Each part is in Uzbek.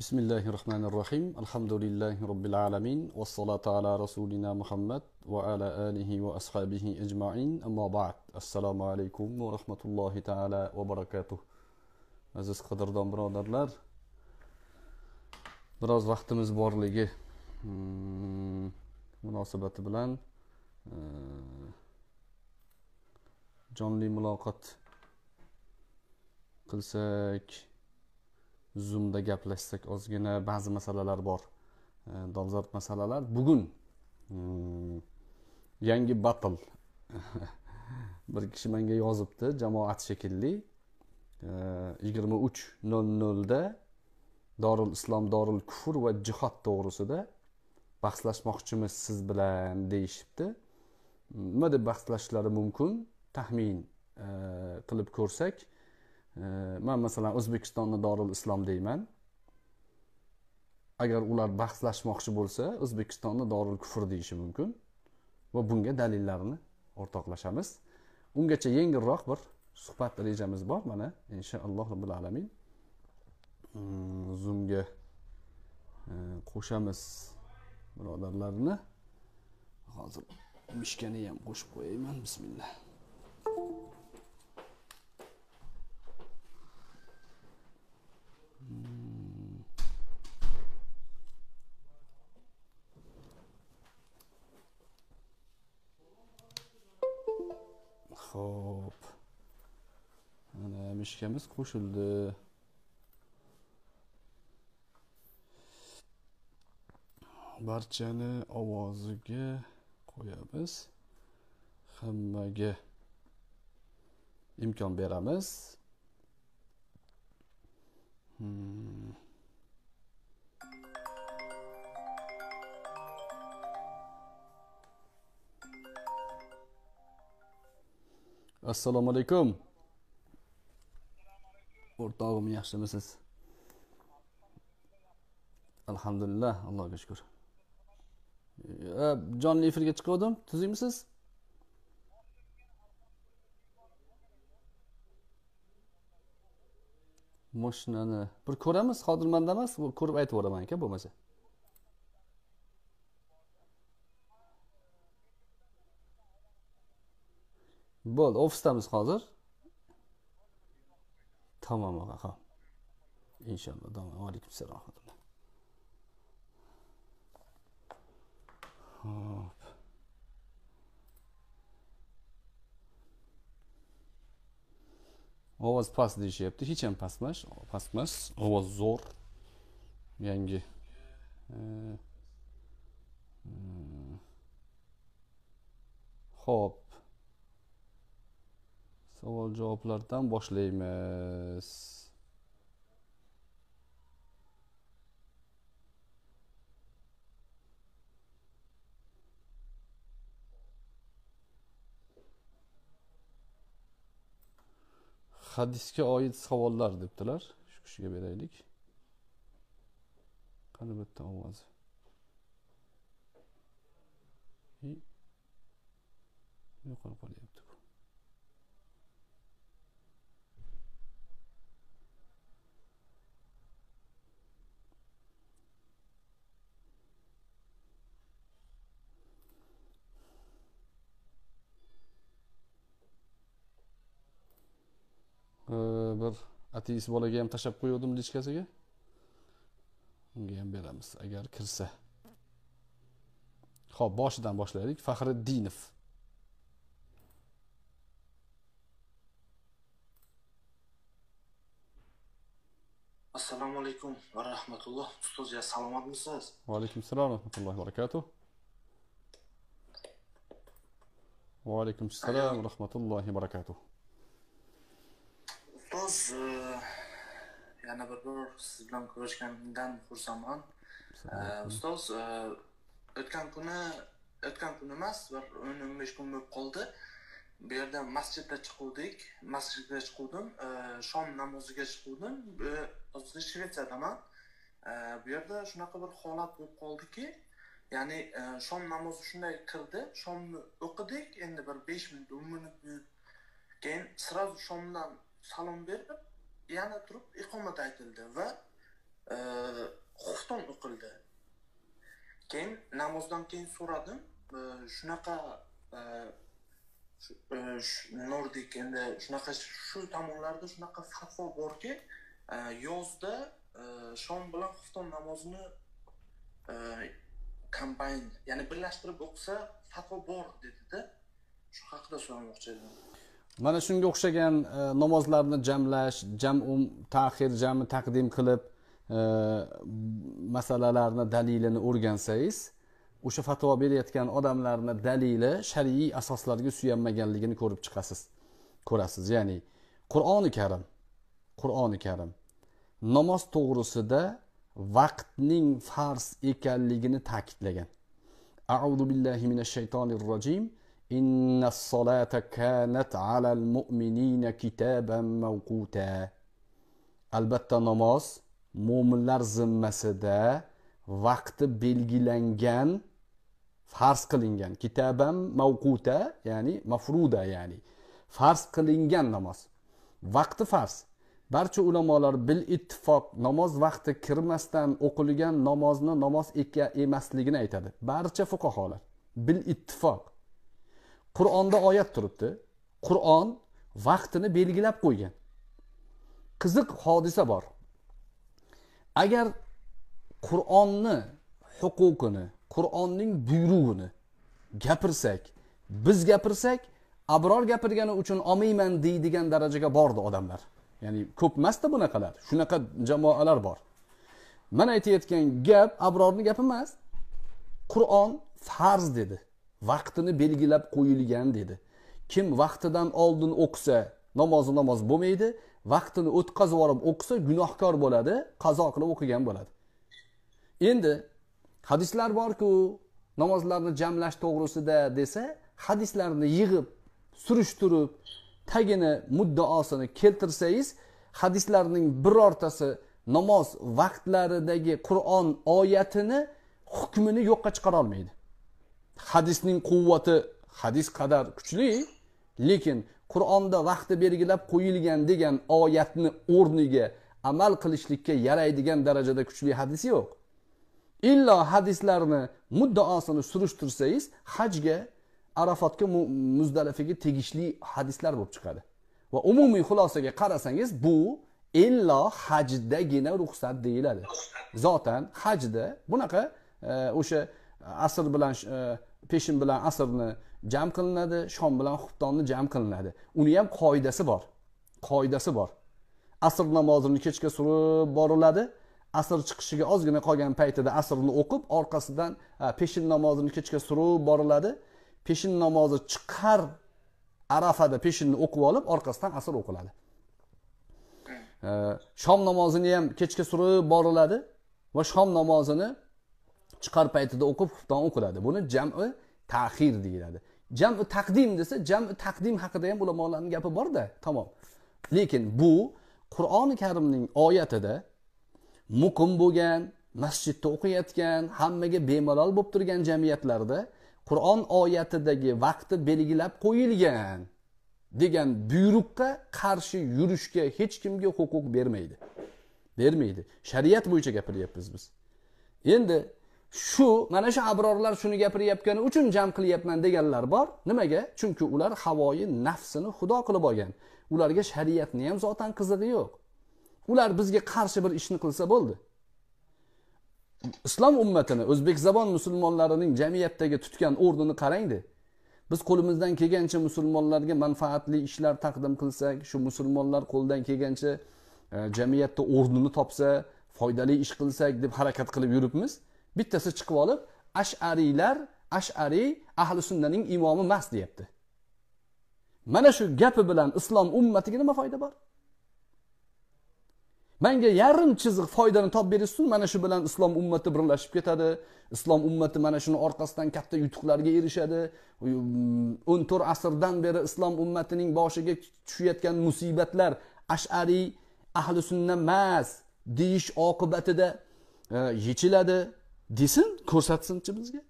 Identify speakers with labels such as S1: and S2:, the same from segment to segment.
S1: بسم الله الرحمن الرحيم الحمد لله رب العالمين والصلاة على رسولنا محمد وعلى آله وأصحابه أجمعين أما بعد السلام عليكم ورحمة الله تعالى وبركاته عزيز برادر لار براز وقت borligi لغي مناسبة بلان جانلي ملاقات قلسك zoomda gaplashsak ozgina ba'zi masalalar bor dolzarb masalalar bugun hmm, yangi battle bir kishi menga yozibdi jamoat shekilli yigirma uch nol nolda dorul islom dorul kufr va jihod to'g'risida bahslashmoqchimiz siz bilan deyishibdi nima deb bahslashishlari mumkin taxmin qilib ko'rsak man masalan o'zbekistonni dorul islom deyman agar ular bahslashmoqchi bo'lsa o'zbekistonni dorul kufr deyishi mumkin va bunga dalillarni o'rtoqlashamiz ungacha yengilroq bir suhbat rejamiz bor mana inshaalloh robbil alamin hmm, zoomga e, qo'shamiz birodarlarni hozir mishkani ham qo'shib qo'yayman bismillah ishkamiz qo'shildi barchani ovoziga qo'yamiz hammaga imkon beramiz
S2: hmm.
S1: assalomu alaykum o'rtog'im yaxshimisiz alhamdulillah allohga shukur jonli efirga chiqavdim tuzukmisiz moshinani bir ko'ramiz hozir manda emas ko'rib aytib yuboraman aka bo'lmasa bo'ldi ofisdamiz hozir Tamam aga. İnşallah tamam. Aleyküm selam. Hop. Ovaz pas diye şey yaptı. Hiç en pasmaz. Pasmaz. Ovaz zor. Yangi. Ee, hmm. Hop. savol javoblardan boshlaymiz hadisga oid savollar debdilar shu kishiga beraylik
S3: qani bitta ovoz
S1: yo'qolib qolyapti bu ateis bolaga ham tashlab qo'ygandim lichkasiga unga ham beramiz agar kirsa ho'p boshidan boshlaylik faxriddinov
S3: assalomu
S4: alaykum va rahmatulloh ustoz salomatmisiz
S3: va alaykum assalom rahmatullohi barakatuh
S1: va alaykum assalom rahmatullohi barakatuh
S4: ustoz e, yana bir bor siz bilan ko'rishganimdan xursandman e, ustoz e, o'tgan kuni o'tgan kun emas bir o'n o'n besh kun bo'lib qoldi bu yerda masjidda chiquvdik masjidga chiquvdim shom namoziga chiquvdim hozir shvetsiyadaman bu yerda shunaqa bir holat bo'lib qoldiki ya'ni shom namozi shunday kirdi shomni o'qidik endi bir besh minut o'n minut keyin сразу shomdan salom berib yana turib iqomat aytildi va xufton e, o'qildi keyin namozdan keyin so'radim e, shunaqa e, nordek endi shunaqa shu tomonlarda shunaqa fatvo borki yozda shom bilan xufton namozini kombayn ya'ni birlashtirib o'qisa fatvo bor dedida shu haqida so'ramoqchi edim
S1: mana shunga o'xshagan e, namozlarni jamlash jam um, tahir jami taqdim qilib e, masalalarni dalilini o'rgansangiz o'sha fatvo berayotgan odamlarni dalili shar'iy asoslarga suyanmaganligini ko'rib chiqasiz ko'rasiz ya'ni qur'oni karim qur'oni karim namoz to'g'risida vaqtning farz ekanligini ta'kidlagan audu billahi minash shaytonir rojim إن الصلاة كانت على المؤمنين كتابا موقوتا albatta namoz mo'minlar zimmasida وقت بلغلنجان farz قلنجان كتابا موقوتا يعني mafruda يعني farz قلنجان نماز وقت farz barcha ulamolar bil ittifoq namoz vaqti kirmasdan o'qilgan namozni namoz emasligini aytadi barcha fuqarolar bil ittifoq qur'onda oyat turibdi qur'on vaqtini belgilab qo'ygan qiziq hodisa bor agar qur'onni huquqini qur'onning buyrug'ini gapirsak biz gapirsak abror gapirgani uchun olmayman deydigan darajaga bordi odamlar ya'ni ko'p emasda bunaqalar shunaqa jamoalar bor man aytayotgan gap abrorni gapi emas qur'on farz dedi vaqtini belgilab qo'yilgan dedi kim vaqtidan oldin o'qisa namozi namoz bo'lmaydi vaqtini o'tkazib yuborib o'qisa gunohkor bo'ladi qazo qilib o'qigan bo'ladi endi hadislar borku namozlarni jamlash to'g'risida desa hadislarni yig'ib surishtirib tagini muddaosini keltirsangiz hadislarning birortasi namoz vaqtlaridagi qur'on oyatini hukmini yo'qqa chiqara olmaydi hadisning quvvati hadis qadar kuchli lekin qur'onda vaqti belgilab qo'yilgan degan oyatni o'rniga amal qilishlikka yaraydigan darajada kuchli hadis yo'q illo hadislarni muddaosini surishtirsangiz hajga arafotga muzdalafaga tegishli hadislar bo'lib chiqadi va umumiy xulosaga qarasangiz bu illo hajdagina ruxsat deyiladi zotan hajda bunaqa e, o'sha e, asr bilan e, peshin bilan asrni jam qilinadi shom bilan xuftonni jam qilinadi uni ham qoidasi bor qoidasi bor asr namozini kechga surib boriladi asr chiqishiga ozgina qolgan paytida asrni o'qib orqasidan e, peshin namozini kechga surib boriladi peshin namozi chiqar arafada peshinni o'qib olib orqasidan asr o'qiladi e, shom namozini ham kechga surib boriladi va shom namozini chiqar paytida o'qib xufton o'qiladi buni jami tahir deyiladi jami taqdim desa jami taqdim haqida ham ulamolarni gapi borda tamom lekin bu qur'oni karimning oyatida muqim bo'lgan masjidda o'qiyotgan hammaga bemalol bo'lib turgan jamiyatlarda qur'on oyatidagi vaqti belgilab qo'yilgan degan buyruqqa qarshi yurishga hech kimga huquq bermaydi bermaydi shariat bo'yicha gapiryapmiz biz endi shu mana shu abrorlar shuni gapirayotgani uchun jam qilyapman deganlar bor nimaga chunki ular havoyi nafsini xudo qilib olgan ularga shariatni ham zotan qizig'i yo'q ular bizga qarshi bir ishni qilsa bo'ldi islom ummatini o'zbek zabon musulmonlarining jamiyatdagi tutgan o'rnini qarangda biz qo'limizdan kelgancha musulmonlarga manfaatli ishlar taqdim qilsak shu musulmonlar qo'ldan kelgancha e, jamiyatda o'rnini topsa foydali ish qilsak deb harakat qilib yuribmiz bittasi chiqib olib ashariylar ashariy ahli sunnaning imomi emas deyapti mana shu gapi bilan islom ummatiga nima foyda bor manga yarim chiziq foydani topib berishsin mana shu bilan islom ummati birlashib ketadi islom ummati mana shuni orqasidan katta yutuqlarga erishadi o'n to'rt asrdan beri islom ummatining boshiga tushayotgan musibatlar ashariy ahli sunna emas deyish oqibatida e, yechiladi desin ko'rsatsinchi bizga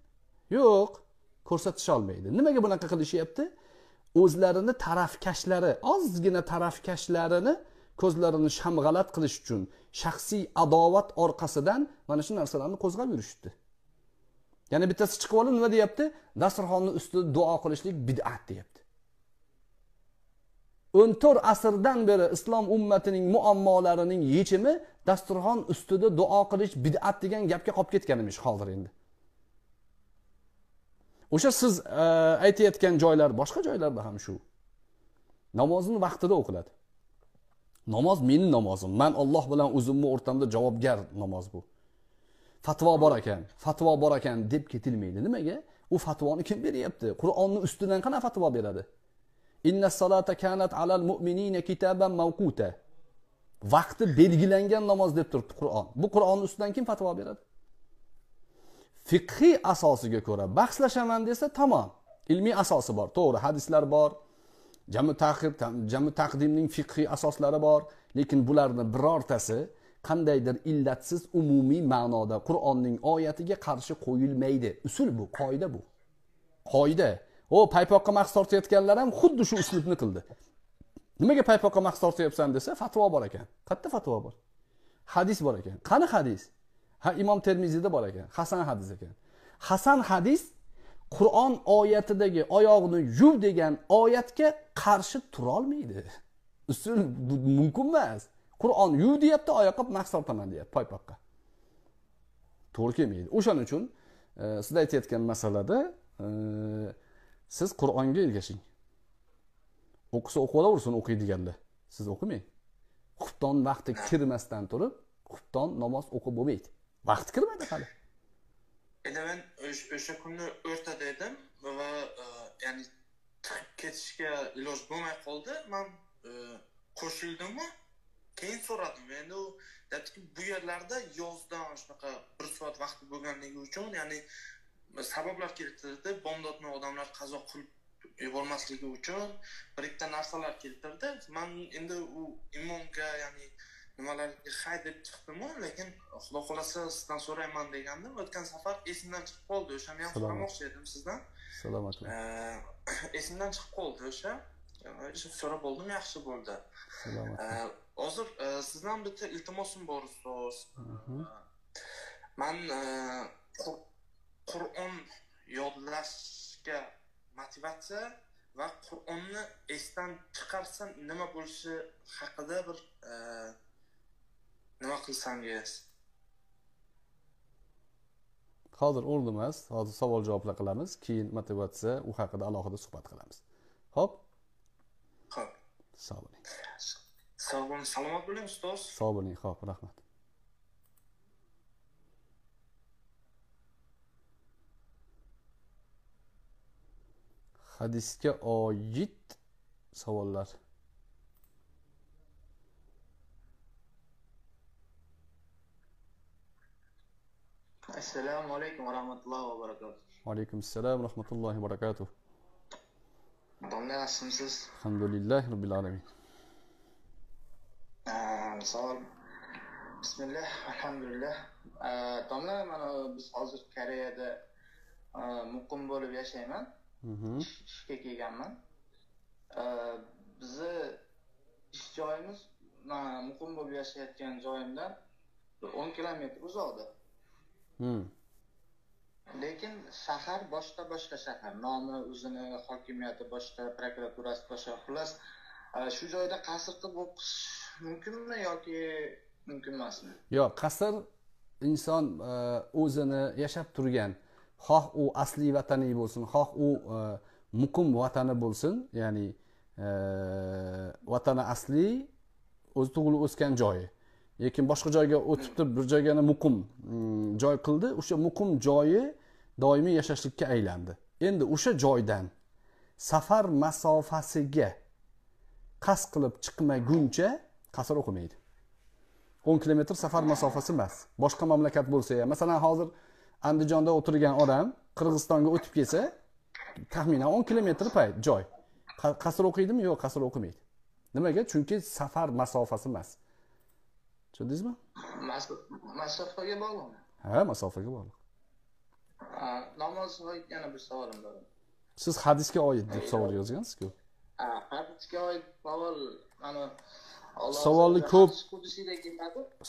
S1: yo'q olmaydi nimaga bunaqa qilishyapti o'zlarini tarafkashlari ozgina tarafkashlarini ko'zlarini shamg'alat qilish uchun shaxsiy adovat orqasidan mana shu narsalarni qo'zg'ab yurishibdi ya'ni bittasi chiqib olib nima deyapti dasturxonni ustida duo qilishlik bid'at deyapti o'n to'rt asrdan beri islom ummatining muammolarining yechimi dasturxon ustida duo qilish bid'at degan gapga qolib ketgan emish hozir endi o'sha siz e, aytayotgan joylar boshqa joylarda ham shu namozni vaqtida o'qiladi namoz meni namozim man olloh bilan o'zimni o'rtamda javobgar namoz bu fatvo bor ekan fatvo bor ekan deb ketilmaydi nimaga u fatvoni kim beryapti qur'onni ustidan qanaqa fatvo beradi innas salata kanat alal mu'minina kitaban mavquta vaqti belgilangan namoz deb turibdi qur'on bu qur'onni ustidan kim fatvo beradi fiqhiy asosiga ko'ra bahslashaman desa tamom ilmiy asosi bor to'g'ri hadislar bor jamu taqib jamu taqdimning fiqhiy asoslari bor lekin bularni birortasi qandaydir illatsiz umumiy ma'noda qur'onning oyatiga qarshi qo'yilmaydi usul bu qoida bu qoida o paypoqqa mahs tortayotganlar ham xuddi shu uslubni qildi nimaga paypoqqa mahs tortyapsan desa fatvo bor ekan qayerda fatvo bor hadis bor ekan qani hadis ha imom termiziyda bor ekan hasan hadis ekan hasan hadis qur'on oyatidagi oyog'ini yuv degan oyatga qarshi turolmaydi usul mumkin emas qur'on yuv deyapti oyoqqa mahs tortaman deyapti paypoqqa to'g'ri kelmaydi o'shaning uchun e, siz aytayotgan masalada e, siz qur'onga ergashing o'qisa o'qiyolaversin o'qiydiganlar siz o'qimang xufton vaqti kirmasdan turib xufton namoz o'qib bo'lmaydi vaqti kirmadi hali
S4: endi men o'sha kuni o'rtada edim va e, ya'ni chiqib ketishga iloj bo'lmay qoldi man e, qo'shildimu keyin so'radim endi u aytdiki bu yerlarda yozdan shunaqa bir soat vaqti bo'lganligi uchun ya'ni sabablar keltirildi bomdodni odamlar qazo qilib yubormasligi uchun bir ikkita narsalar keltirdi man endi u imomga ya'ni nimalarga hay deb chiqdimu lekin xudo xohlasa sizdan so'rayman degandim o'tgan safar esimdan chiqib qoldi o'shani ham so'ramoqchi edim sizdan salomat esimdan chiqib qoldi o'sha so'rab oldim yaxshi bo'ldi salomat hozir sizdan bitta iltimosim bor ustoz man qur'on yodlashga motivatsiya va qur'onni esdan chiqarsam nima bo'lishi haqida bir e, nima qilsangiz
S1: hozir o'rni emas hozir savol javoblar qilamiz keyin motivatsiya u haqida alohida suhbat qilamiz ho'p ho'p sog' bo'ling
S4: sog' bo'ling salomat bo'ling ustoz
S1: sog' bo'ling ho'p rahmat hadisga oid savollar
S5: assalomu alaykum va rahmatullohi va barakatuh
S1: vaalaykum assalom rahmatullohi va barakatuh
S5: domla nasılsınız?
S1: Elhamdülillahi Rabbil alamin.
S5: Ee, sağ Bismillah, alhamdulillah. Domla, ee, mana e, biz hozir Koreyada e, muqim bo'lib yashayman.
S2: ishga
S5: kelganman bizni ish joyimiz muqim bo'lib yashayotgan joyimdan o'n kilometr uzoqda lekin shahar boshqa boshqa shahar nomi o'zini hokimiyati boshqa prokuraturasi boshqa xullas shu joyda qasr qilib o'qish mumkinmi yoki mumkin emasmi
S1: yo'q qasr inson o'zini yashab turgan xoh u asliy vatani bo'lsin xoh u e, muqim vatani bo'lsin ya'ni e, vatani asli o'zi tug'ilib o'sgan joyi lekin boshqa joyga o'tib turib bir yana muqim mm, joy qildi o'sha muqim joyi doimiy yashashlikka aylandi endi o'sha joydan safar masofasiga qasd qilib chiqmaguncha qasr o'qimaydi o'n kilometr safar masofasi emas boshqa mamlakat bo'lsa ham masalan hozir andijonda o'tirgan odam qirg'izistonga o'tib ketsa taxminan o'n kilometr payt joy qasr o'qiydimi yo'q qasr o'qimaydi nimaga chunki safar masofasi emas tushundingizmi
S5: masofaga bog'liqmi
S1: ha masofaga bog'liq
S5: namoz yana bir savolim bor
S1: siz hadisga oid deb savol yozgansizku
S5: hadisga oid savol mana savolni ko'p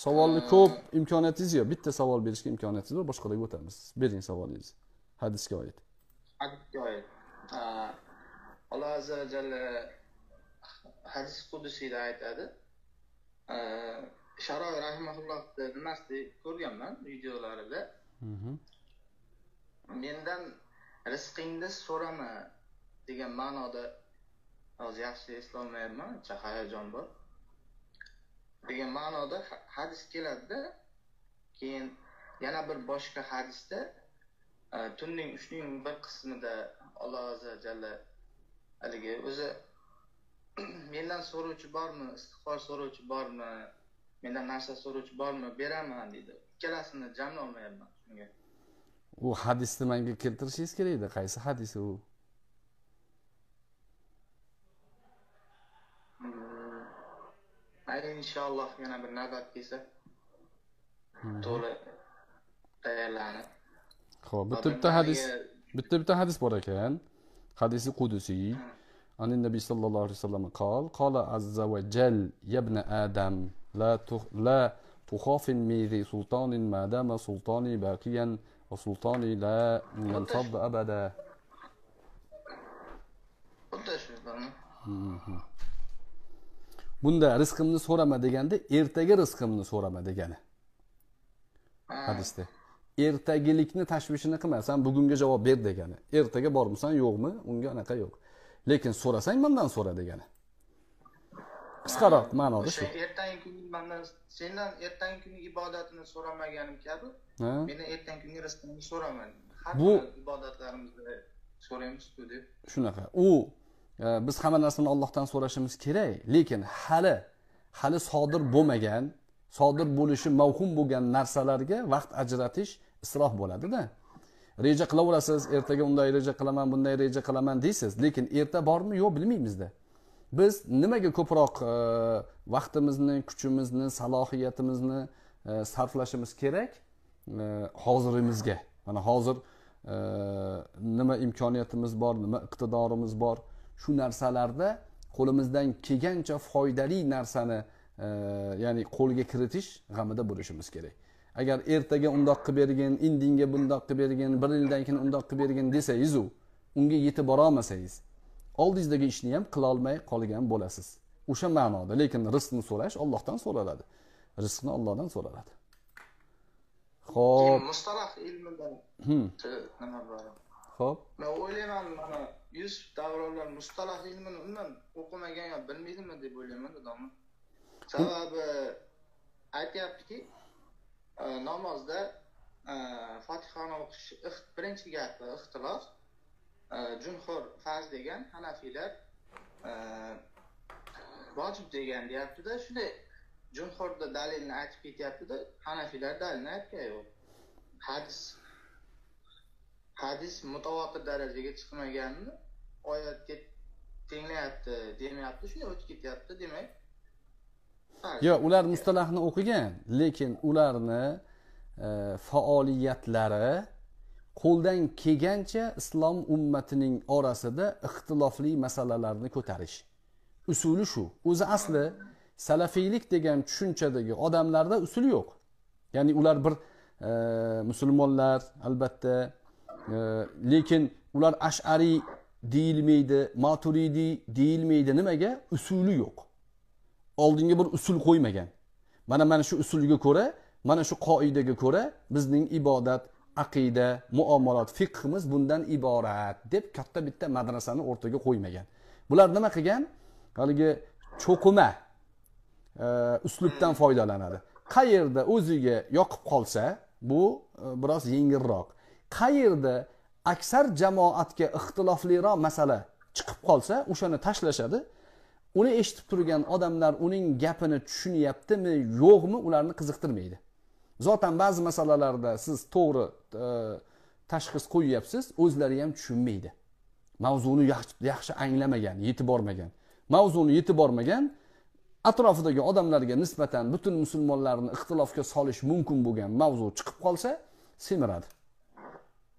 S5: savolni ko'p
S1: imkoniyatingiz yo'q bitta savol berishga imkoniyatingiz bor boshqalarga o'tamiz bering savolingizni hadisga oid
S5: hadisga oid alloh azza vajalla hadis qudusiyda aytadi sharoy rahimaullohni nimasida ko'rganman videolarida mhm. mendan rizqingni so'rama degan ma'noda hozir yaxshi eslolmayapman ancha hayajon bor degan ma'noda hadis keladida keyin yana bir boshqa hadisda e, tunning uchning bir qismida alloh azza jalla haligi o'zi mendan so'rovchi bormi istig'for so'rovchi bormi mendan narsa so'rovchi bormi beraman deydi ikkalasini jamlolmayapman shunga
S1: u hadisni manga keltirishingiz kerak edi qaysi hadis u
S5: ان شاء الله bir nadat kese. Tolu değerlerine.
S1: Xo, bitti bitti hadis. Bitti bitti hadis var eken. Hadisi عن النبي صلى الله عليه وسلم قال قال عز وجل يا ابن آدم لا تخ... لا تخاف من ذي سلطان ما دام سلطاني باقيا وسلطاني لا ينصب أبدا bunda rizqimni so'rama deganda ertaga rizqimni so'rama degani hadisda ertagilikni tashvishini qilma san bugunga javob ber degani ertaga bormisan yo'qmi unga anaqa yo'q lekin so'rasang mandan so'ra degani qisqaroq ma'noda shu
S5: ertangi kuni mandan sendan ertangi kuni ibodatini so'ramaganim kabi meni ertangi kungi rizqimni so'rama har bu ibodatlarimizni so'raymizku deb
S1: shunaqa u biz hamma narsani ollohdan so'rashimiz kerak lekin hali hali sodir bo'lmagan sodir bo'lishi mavhum bo'lgan narsalarga vaqt ajratish isrof bo'ladida reja qilaverasiz ertaga unday reja qilaman bunday reja qilaman deysiz lekin erta bormi yo'q bilmaymizda biz nimaga ko'proq e, vaqtimizni kuchimizni salohiyatimizni e, sarflashimiz kerak e, hozirimizga mana hozir nima imkoniyatimiz bor nima iqtidorimiz bor shu narsalarda qo'limizdan kelgancha foydali narsani e, ya'ni qo'lga kiritish g'amida bo'lishimiz kerak agar ertaga undoq qilib bergin indinga bundoq qilib bergin bir yildan keyin undoq qilib bergin desangizu unga yetib borolmasangiz oldingizdagi ishni ham qilolmay qolgan bo'lasiz o'sha ma'noda lekin rizqni so'rash ollohdan so'raladi rizqni ollohdan so'raladi ho'p
S5: mustalah ilmidan hmm. nima
S1: bor ho'p
S5: man o'ylayman mana yusuf davronlar mustalah ilmini umuman o'qimagan yo bilmaydimi deb o'ylayman dadomni sababi aytyaptiki e, namozda e, fotihani o'qish birinchi gapi ixtilof e, junhur farz degan hanafiylar vojib degan deyaptida shunday junhurda dalilni aytib ketyaptida hanafiylar dalilni aytgan yo'q hadis hadis mutavotir darajaga chiqmaganini oyatga tenglayapti demayapti e shunday o'tib ketyapti demak yo'q
S1: ular mustalahni o'qigan lekin ularni e, faoliyatlari qo'ldan kelgancha islom ummatining orasida ixtilofli masalalarni ko'tarish usuli shu o'zi asli salafiylik degan tushunchadagi odamlarda usul yo'q ya'ni ular bir e, musulmonlar albatta e, lekin ular ashariy deyilmaydi maturidiy deyilmaydi nimaga usuli yo'q oldinga bir usul qo'ymagan mana mana shu usulga ko'ra mana shu qoidaga ko'ra bizning ibodat aqida muomalot fiqhimiz bundan iborat deb katta bitta madrasani o'rtaga qo'ymagan bular nima qilgan haligi cho'qima e, uslubdan foydalanadi qayerda o'ziga yoqib qolsa bu e, biroz yengilroq qayerda aksar jamoatga ixtilofliroq masala chiqib qolsa o'shani tashlashadi uni eshitib turgan odamlar uning gapini tushunyaptimi yo'qmi ularni qiziqtirmaydi zotan ba'zi masalalarda siz to'g'ri e, tashxis qo'yyapsiz o'zlari ham tushunmaydi mavzuni yaxshi anglamagan yetib bormagan mavzuni yetib bormagan atrofidagi odamlarga nisbatan butun musulmonlarni ixtilofga solish mumkin bo'lgan mavzu chiqib qolsa semiradi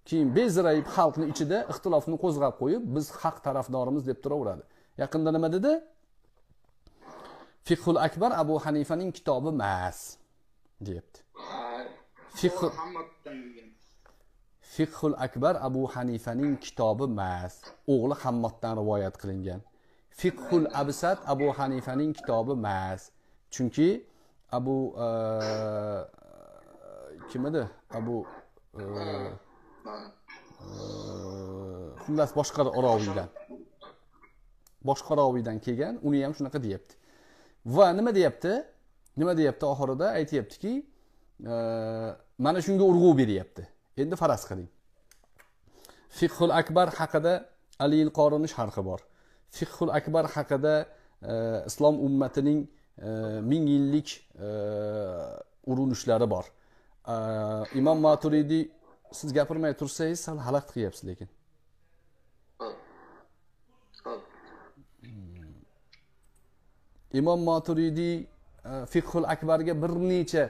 S1: keyin bezrayib xalqni ichida ixtilofni qo'zg'ab qo'yib biz haq tarafdorimiz deb turaveradi yaqinda nima dedi fiqhul akbar abu hanifaning kitobi emas deyapti fiqhul akbar abu hanifaning kitobi emas o'g'li hammoddan rivoyat qilingan fiqhul absad abu hanifaning kitobi emas chunki abu e, kim edi abu e, xullas boshqa roviydan boshqa roviydan kelgan uni ham shunaqa deyapti va nima deyapti nima deyapti oxirida aytyaptiki e, mana shunga urg'u beryapti endi faraz qiling fiqhul akbar haqida aliil qorini sharhi bor fiqhul akbar haqida e, islom ummatining e, ming yillik urinishlari bor imom maturidiy siz gapirmay tursangiz sal xalaqit qilyapsiz lekin imom moturidiy e, fiqhul akbarga bir necha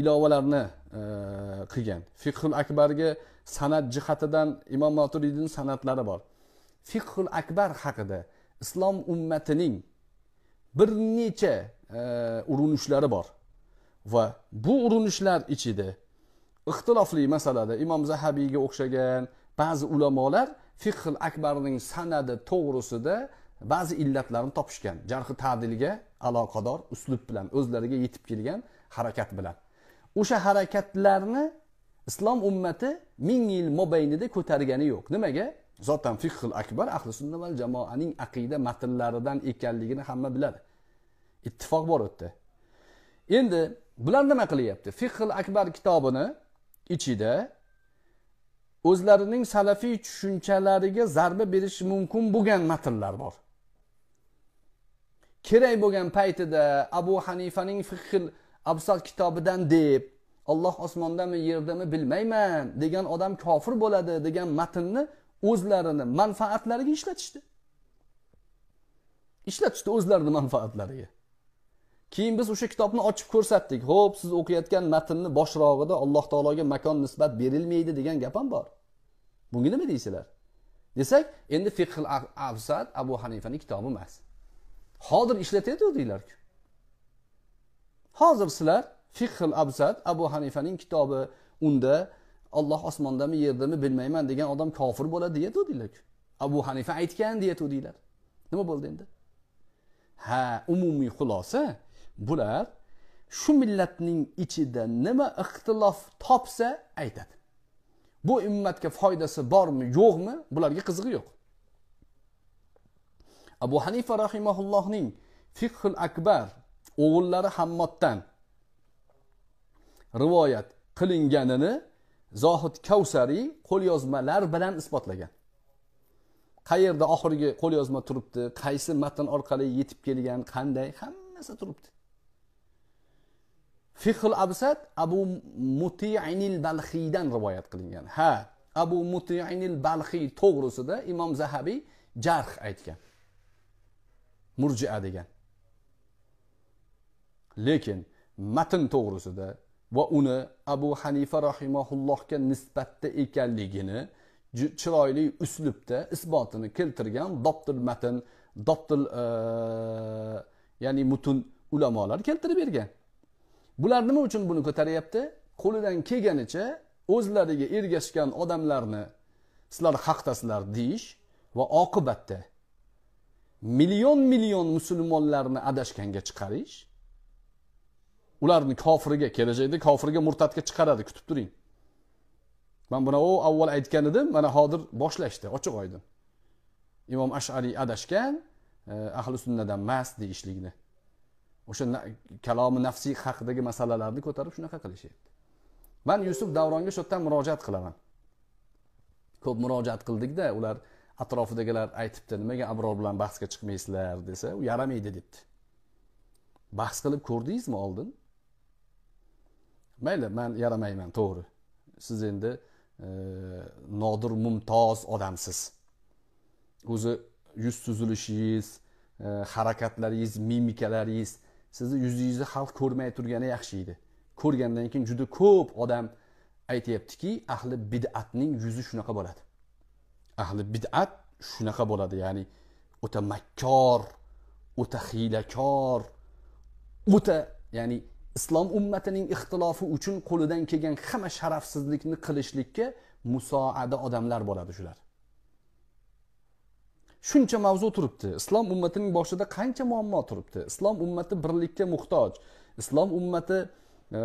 S1: ilovalarni e, qilgan fiqhul akbarga san'at jihatidan imom moturidiyni san'atlari bor fiqhul akbar haqida islom ummatining bir necha e, urinishlari bor va bu urinishlar ichida ixtilofli masalada imom zahabiyga o'xshagan ba'zi ulamolar fiqhil akbarning sanadi to'g'risida ba'zi illatlarni topishgan jarhi tadilga aloqador uslub bilan o'zlariga yetib kelgan harakat bilan o'sha harakatlarni islom ummati ming yil mobaynida ko'targani yo'q nimaga zotan fiqhil akbar ahli sunna va jamoaning aqida matnlaridan ekanligini hamma biladi ittifoq bor u yerda endi bular nima qilyapti fiqhil akbar kitobini ichida o'zlarining salafiy tushunchalariga zarba berishi mumkin bo'lgan matnlar bor kerak bo'lgan paytida abu hanifaning fiqil absal kitobidan deb olloh osmondami yerdami bilmayman degan odam kofir bo'ladi degan matnni o'zlarini manfaatlariga ishlatishdi ishlatishdi o'zlarini manfaatlariga keyin biz o'sha kitobni ochib ko'rsatdik ho'p siz o'qiyotgan matnni boshrog'ida alloh taologa makon nisbat berilmaydi degan gap ham bor bunga nima deysizlar desak endi fiqhil avsad abu hanifani kitobi emas hozir ishlataverdilarku hozir sizlar fiqhil absat abu hanifaning kitobi unda olloh osmondami yerdami bilmayman degan odam kofir bo'ladi deyatuvdinglarku abu hanifa aytgan deyatuvdinglar nima bo'ldi endi ha umumiy xulosa bular shu millatning ichida nima ixtilof topsa aytadi bu ummatga foydasi bormi yo'qmi bularga qizig'i yo'q abu hanifa rahimaullohning fiqhul akbar o'g'illari hammoddan rivoyat qilinganini zohid kavsariy qo'lyozmalar bilan isbotlagan qayerda oxirgi qo'lyozma turibdi qaysi matn orqali yetib kelgan qanday hammasi turibdi fihl absad abu mutiinil balxiydan rivoyat qilingan ha abu mutiinil balxiy to'g'risida imom zahabiy jarh aytgan murjia degan lekin matn to'g'risida va uni abu hanifa rahimaullohga nisbatda ekanligini chiroyli uslubda isbotini keltirgan dobtil matn dobtil ya'ni mutun ulamolar keltirib bergan bular nima uchun buni ko'taryapti qo'lidan kelganicha o'zlariga ergashgan odamlarni sizlar haqdasizlar deyish va oqibatda million million musulmonlarni adashganga chiqarish ularni kofirga kelajakda kofirga murtadga chiqaradi kutib turing man buni avval aytgan edim mana hozir boshlashdi ochiq oydin imom ashariy adashgan eh, ahli sunnadan emas deyishlikni o'sha kalomi nafsiy haqidagi masalalarni ko'tarib shunaqa qilishyapti man yusuf davronga shu yerdan murojaat qilaman ko'p murojaat qildikda ular atrofidagilar aytibdi nimaga abror bilan bahsga chiqmaysizlar desa u yaramaydi debdi bahs qilib ko'rdingizmi oldin mayli man yaramayman to'g'ri siz endi e, nodir mumtoz odamsiz o'zi yuz tuzilishingiz e, harakatlaringiz mimikalaringiz sizni yuzingizni xalq ko'rmay turgani yaxshi edi ko'rgandan keyin juda ko'p odam aytyaptiki ahli bid'atning yuzi shunaqa bo'ladi ahli bid'at shunaqa bo'ladi ya'ni o'ta makkor o'ta hiylakor o'ta ya'ni islom ummatining ixtilofi uchun qo'lidan kelgan hamma sharafsizlikni qilishlikka musoada odamlar bo'ladi shular shuncha mavzu turibdi islom ummatining boshida qancha muammo turibdi islom ummati birlikka muhtoj islom ummati e,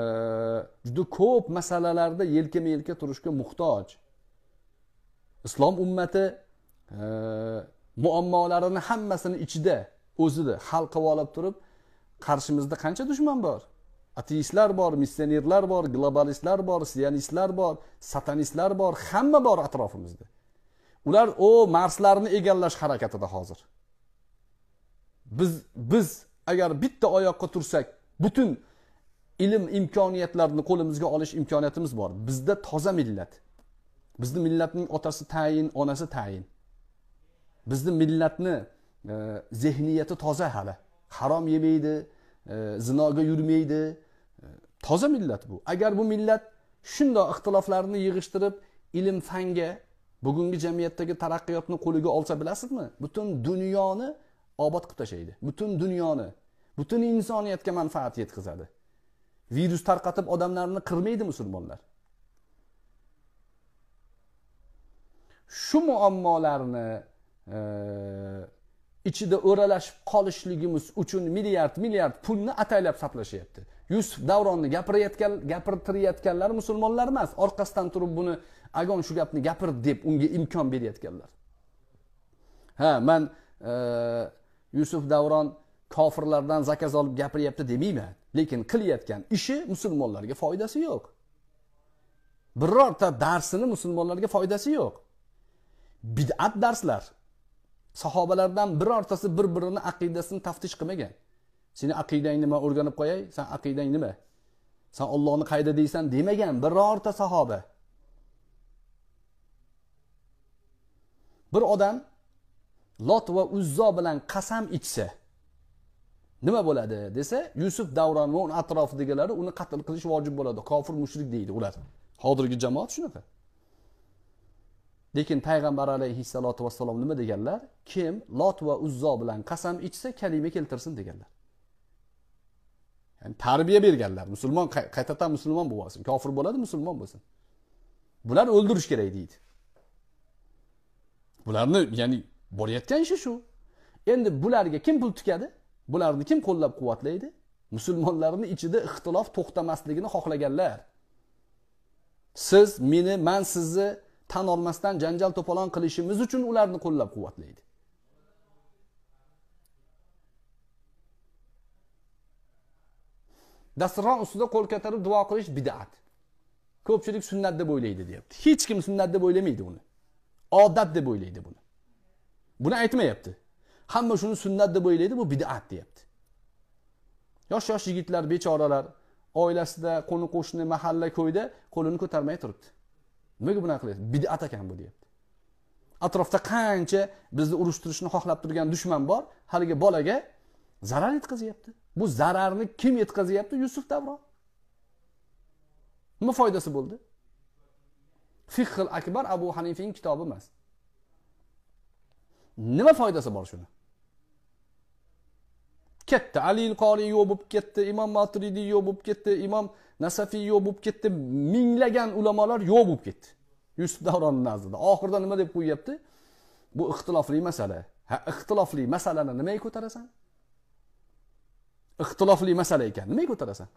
S1: juda ko'p masalalarda yelkama yelka turishga muhtoj islom ummati e, muammolarini hammasini ichida o'zida hal qilib olib turib qarshimizda qancha dushman bor ateistlar bor missionerlar bor globalistlar bor sionistlar bor satanistlar bor hamma bor atrofimizda ular o marslarni egallash harakatida hozir biz biz agar bitta oyoqqa tursak butun ilm imkoniyatlarini qo'limizga olish imkoniyatimiz bor bizda toza millat bizni millatning otasi tayin onasi tayin bizni millatni e, zehniyati toza hali harom yemaydi e, zinoga yurmaydi e, toza millat bu agar bu millat shundoq ixtiloflarni yig'ishtirib ilm fanga bugungi jamiyatdagi taraqqiyotni qo'liga olsa bilasizmi butun dunyoni obod qilib tashlaydi butun dunyoni butun insoniyatga manfaat yetkazadi virus tarqatib odamlarni qirmaydi musulmonlar shu muammolarni e, ichida o'ralashib qolishligimiz uchun milliard milliard pulni ataylab sarflashyapti yusuf davronni gapirayotgan gapirtirayotganlar musulmonlar emas orqasidan turib buni agon shu gapni gapir deb unga imkon berayotganlar ha man e, yusuf davron kofirlardan zakaz olib gapiryapti demayman lekin qilayotgan ishi musulmonlarga foydasi yo'q birorta darsini musulmonlarga foydasi yo'q bid'at darslar sahobalardan birortasi bir birini aqidasini taftish qilmagan seni aqidangni man o'rganib qo'yay san aqidang nima san ollohni qayda deysan demagan birorta sahoba bir odam lot va uzzo bilan qasam ichsa nima bo'ladi desa yusuf davron va uni atrofidagilari uni qatl qilish vojib bo'ladi kofir mushrik deydi ular hozirgi jamoat shunaqa lekin payg'ambar alayhissalotu vassalom nima deganlar kim lot va uzzo bilan qasam ichsa kalima keltirsin deganlar ya'ni tarbiya berganlar musulmon qaytadan musulmon olsin kofir bo'ladi musulmon bo'lsin bularni o'ldirish kerak deydi bularni ya'ni borayotgan ishi shu endi bularga kim pul tikadi bularni kim qo'llab quvvatlaydi musulmonlarni ichida ixtilof to'xtamasligini xohlaganlar siz meni man sizni tan olmasdan janjal to'polon qilishimiz uchun ularni qo'llab quvvatlaydi dasturxon ustida qo'l ko'tarib duo qilish bidat ko'pchilik sunnat deb o'ylaydi deyapti hech kim sunnat deb o'ylamaydi uni odat deb o'ylaydi buni buni aytmayapti hamma shuni sunnat deb o'ylaydi bu bidat deyapti yosh yosh yigitlar bechoralar oilasida qo'ni qo'shni mahalla ko'yda qo'lini ko'tarmay turibdi nimaga bunaqa qilyapsiz bidat ekan bu deyapti atrofda qancha bizni urushtirishni xohlab turgan dushman bor haligi bolaga zarar yetkazyapti bu zararni kim yetkazyapti yusuf davron nima foydasi bo'ldi fihil akbar abu hanifaning kitobi emas nima foydasi bor shuni katta alil qoriy yo'q bo'lib ketdi imom matridiy yo'q bo'lib ketdi imom nasafiy yo'q bo'lib ketdi minglagan ulamolar yo'q bo'lib ketdi yusuf davronni nazdida oxirida nima deb qo'yyapti bu ixtilofli masala ha ixtilofli masalani nimaga ko'tarasan ixtilofli masala ekan nimaga ko'tarasan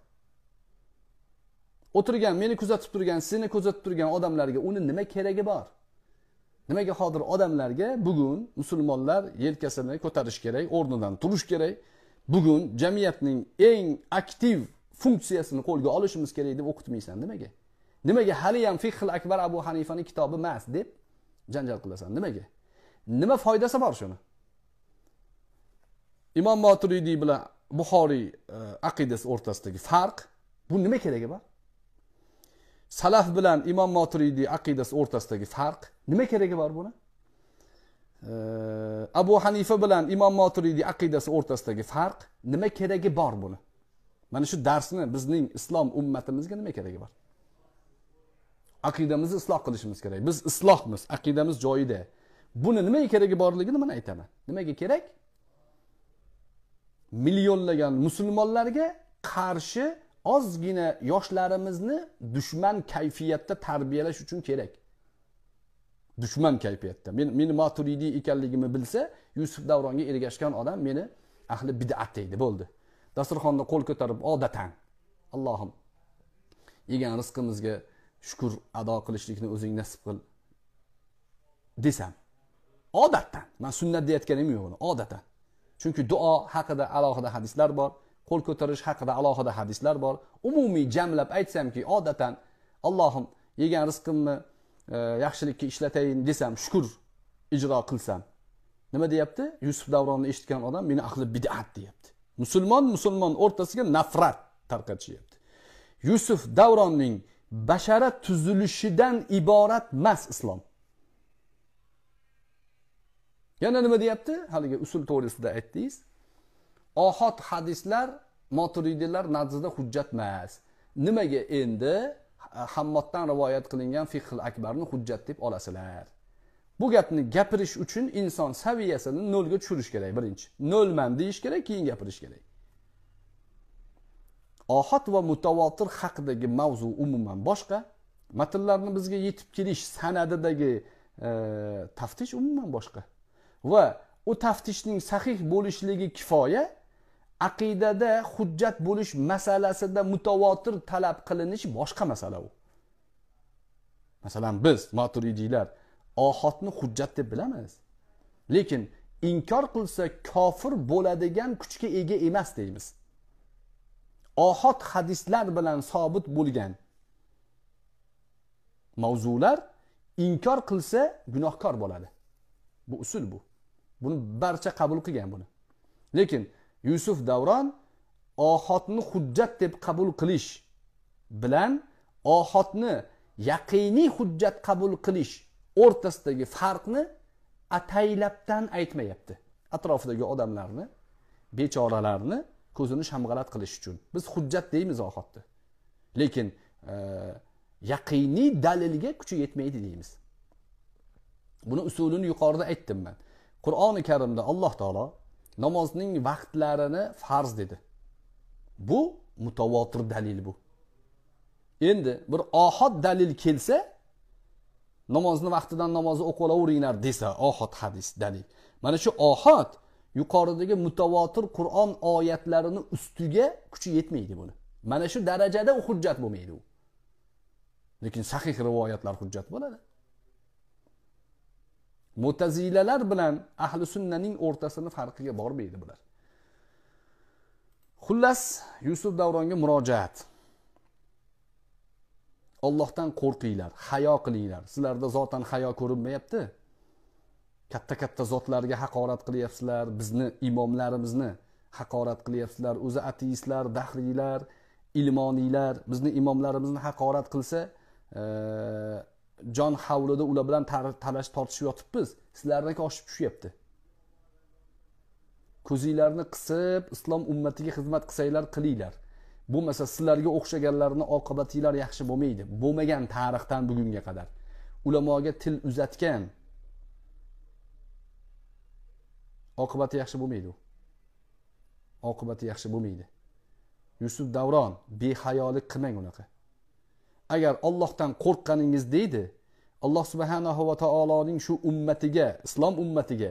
S1: o'tirgan meni kuzatib turgan seni kuzatib turgan odamlarga uni nima keragi bor nimaga hozir odamlarga bugun musulmonlar yelkasini ko'tarish kerak o'rnidan turish kerak bugun jamiyatning eng aktiv funksiyasini qo'lga olishimiz kerak deb o'qitmaysan nimaga nimaga haliyam fihl akbar abu hanifani kitobi emas deb janjal qilasan nimaga nima foydasi bor shuni imom moturidiy bilan buxoriy e, aqidasi o'rtasidagi farq bu nima keragi bor salaf bilan imom moturidiy aqidasi o'rtasidagi farq nima keragi bor buni e, abu hanifa bilan imom moturidiy aqidasi o'rtasidagi farq nima keragi bor buni mana shu darsni bizning islom ummatimizga nima keragi bor aqidamizni isloh qilishimiz kerak biz islohmiz aqidamiz joyida buni nimaga keragi borligini mana aytaman nimaga kerak millionlagan musulmonlarga qarshi ozgina yoshlarimizni dushman kayfiyatda tarbiyalash uchun kerak dushman kayfiyatda men meni maturidiy ekanligimni bilsa yusuf davronga ergashgan odam meni ahli bidat deydi bo'ldi dasturxonda qo'l ko'tarib odatan allohim yegan rizqimizga shukur ado qilishlikni o'zing nasib qil desam odatdan man sunnat deyotganim yo'q uni odatdan chunki duo haqida alohida hadislar bor qo'l ko'tarish haqida alohida hadislar bor umumiy jamlab aytsamki odatan allohim yegan rizqimni e, yaxshilikka ishlatayin desam shukur ijro qilsam nima deyapti yusuf davronni eshitgan odam meni ahli bidat deyapti musulmon musulmon o'rtasiga nafrat tarqatishyapti yusuf davronning bashara tuzilishidan iborat emas islom yana nima deyapti haligi usul to'g'risida aytdingiz ohod hadislar moturidiylar nazdida hujjat emas nimaga endi hammoddan rivoyat qilingan fihl akbarni hujjat deb olasizlar bu gapni gapirish uchun inson saviyasini nolga tushirish kerak birinchi nolman deyish kerak keyin gapirish kerak ohod va mutavotir haqidagi mavzu umuman boshqa matnlarni bizga yetib kelish sanadidagi e, taftish umuman boshqa va u taftishning sahih bo'lishligi kifoya aqidada hujjat bo'lish masalasida mutavotir talab qilinish boshqa masala u masalan biz maturidiylar ohotni hujjat deb bilamiz lekin inkor qilsa kofir bo'ladigan kuchga ega emas deymiz ohot hadislar bilan sobit bo'lgan mavzular inkor qilsa gunohkor bo'ladi bu usul bu buni barcha qabul qilgan buni lekin yusuf davron ohotni hujjat deb qabul qilish bilan ohotni yaqiniy hujjat qabul qilish o'rtasidagi farqni ataylabdan aytmayapti atrofidagi odamlarni bechoralarni ko'zini shamg'alat qilish uchun biz hujjat deymiz ohotni lekin e, yaqiniy dalilga kuchi yetmaydi deymiz buni usulini yuqorida aytdim man qur'oni karimda alloh taolo namozning vaqtlarini farz dedi bu mutavotir dalil bu endi bir ohod dalil kelsa namozni vaqtidan namozni o'qib olaveringlar desa ohod hadis dalil mana shu ohod yuqoridagi mutavotir qur'on oyatlarini ustiga kuchi yetmaydi buni mana shu darajada u hujjat bo'lmaydi u lekin sahih rivoyatlar hujjat bo'ladi mutazilalar bilan ahli sunnaning o'rtasini farqiga bormaydi bular xullas yusuf davronga murojaat ollohdan qo'rqinglar hayo qilinglar sizlarda zotan hayo ko'rinmayapti katta katta zotlarga haqorat qilyapsizlar bizni imomlarimizni haqorat qilyapsizlar o'zi ateistlar dahriylar ilmoniylar bizni imomlarimizni haqorat qilsa jon havlida ular bilan talash tortishib yotibmiz sizlarniki oshib tushyapti ko'zinglarni qisib islom ummatiga xizmat qilsanglar qilinglar bo'lmasa sizlarga o'xshaganlarni oqibatinglar yaxshi bo'lmaydi bo'lmagan tarixdan bugunga qadar ulamoga til uzatgan oqibati yaxshi bo'lmaydi u oqibati yaxshi bo'lmaydi yusuf davron behayolik qilmang unaqa agar ollohdan qo'rqqaningiz deydi alloh subhanahu va taoloning shu ummatiga islom ummatiga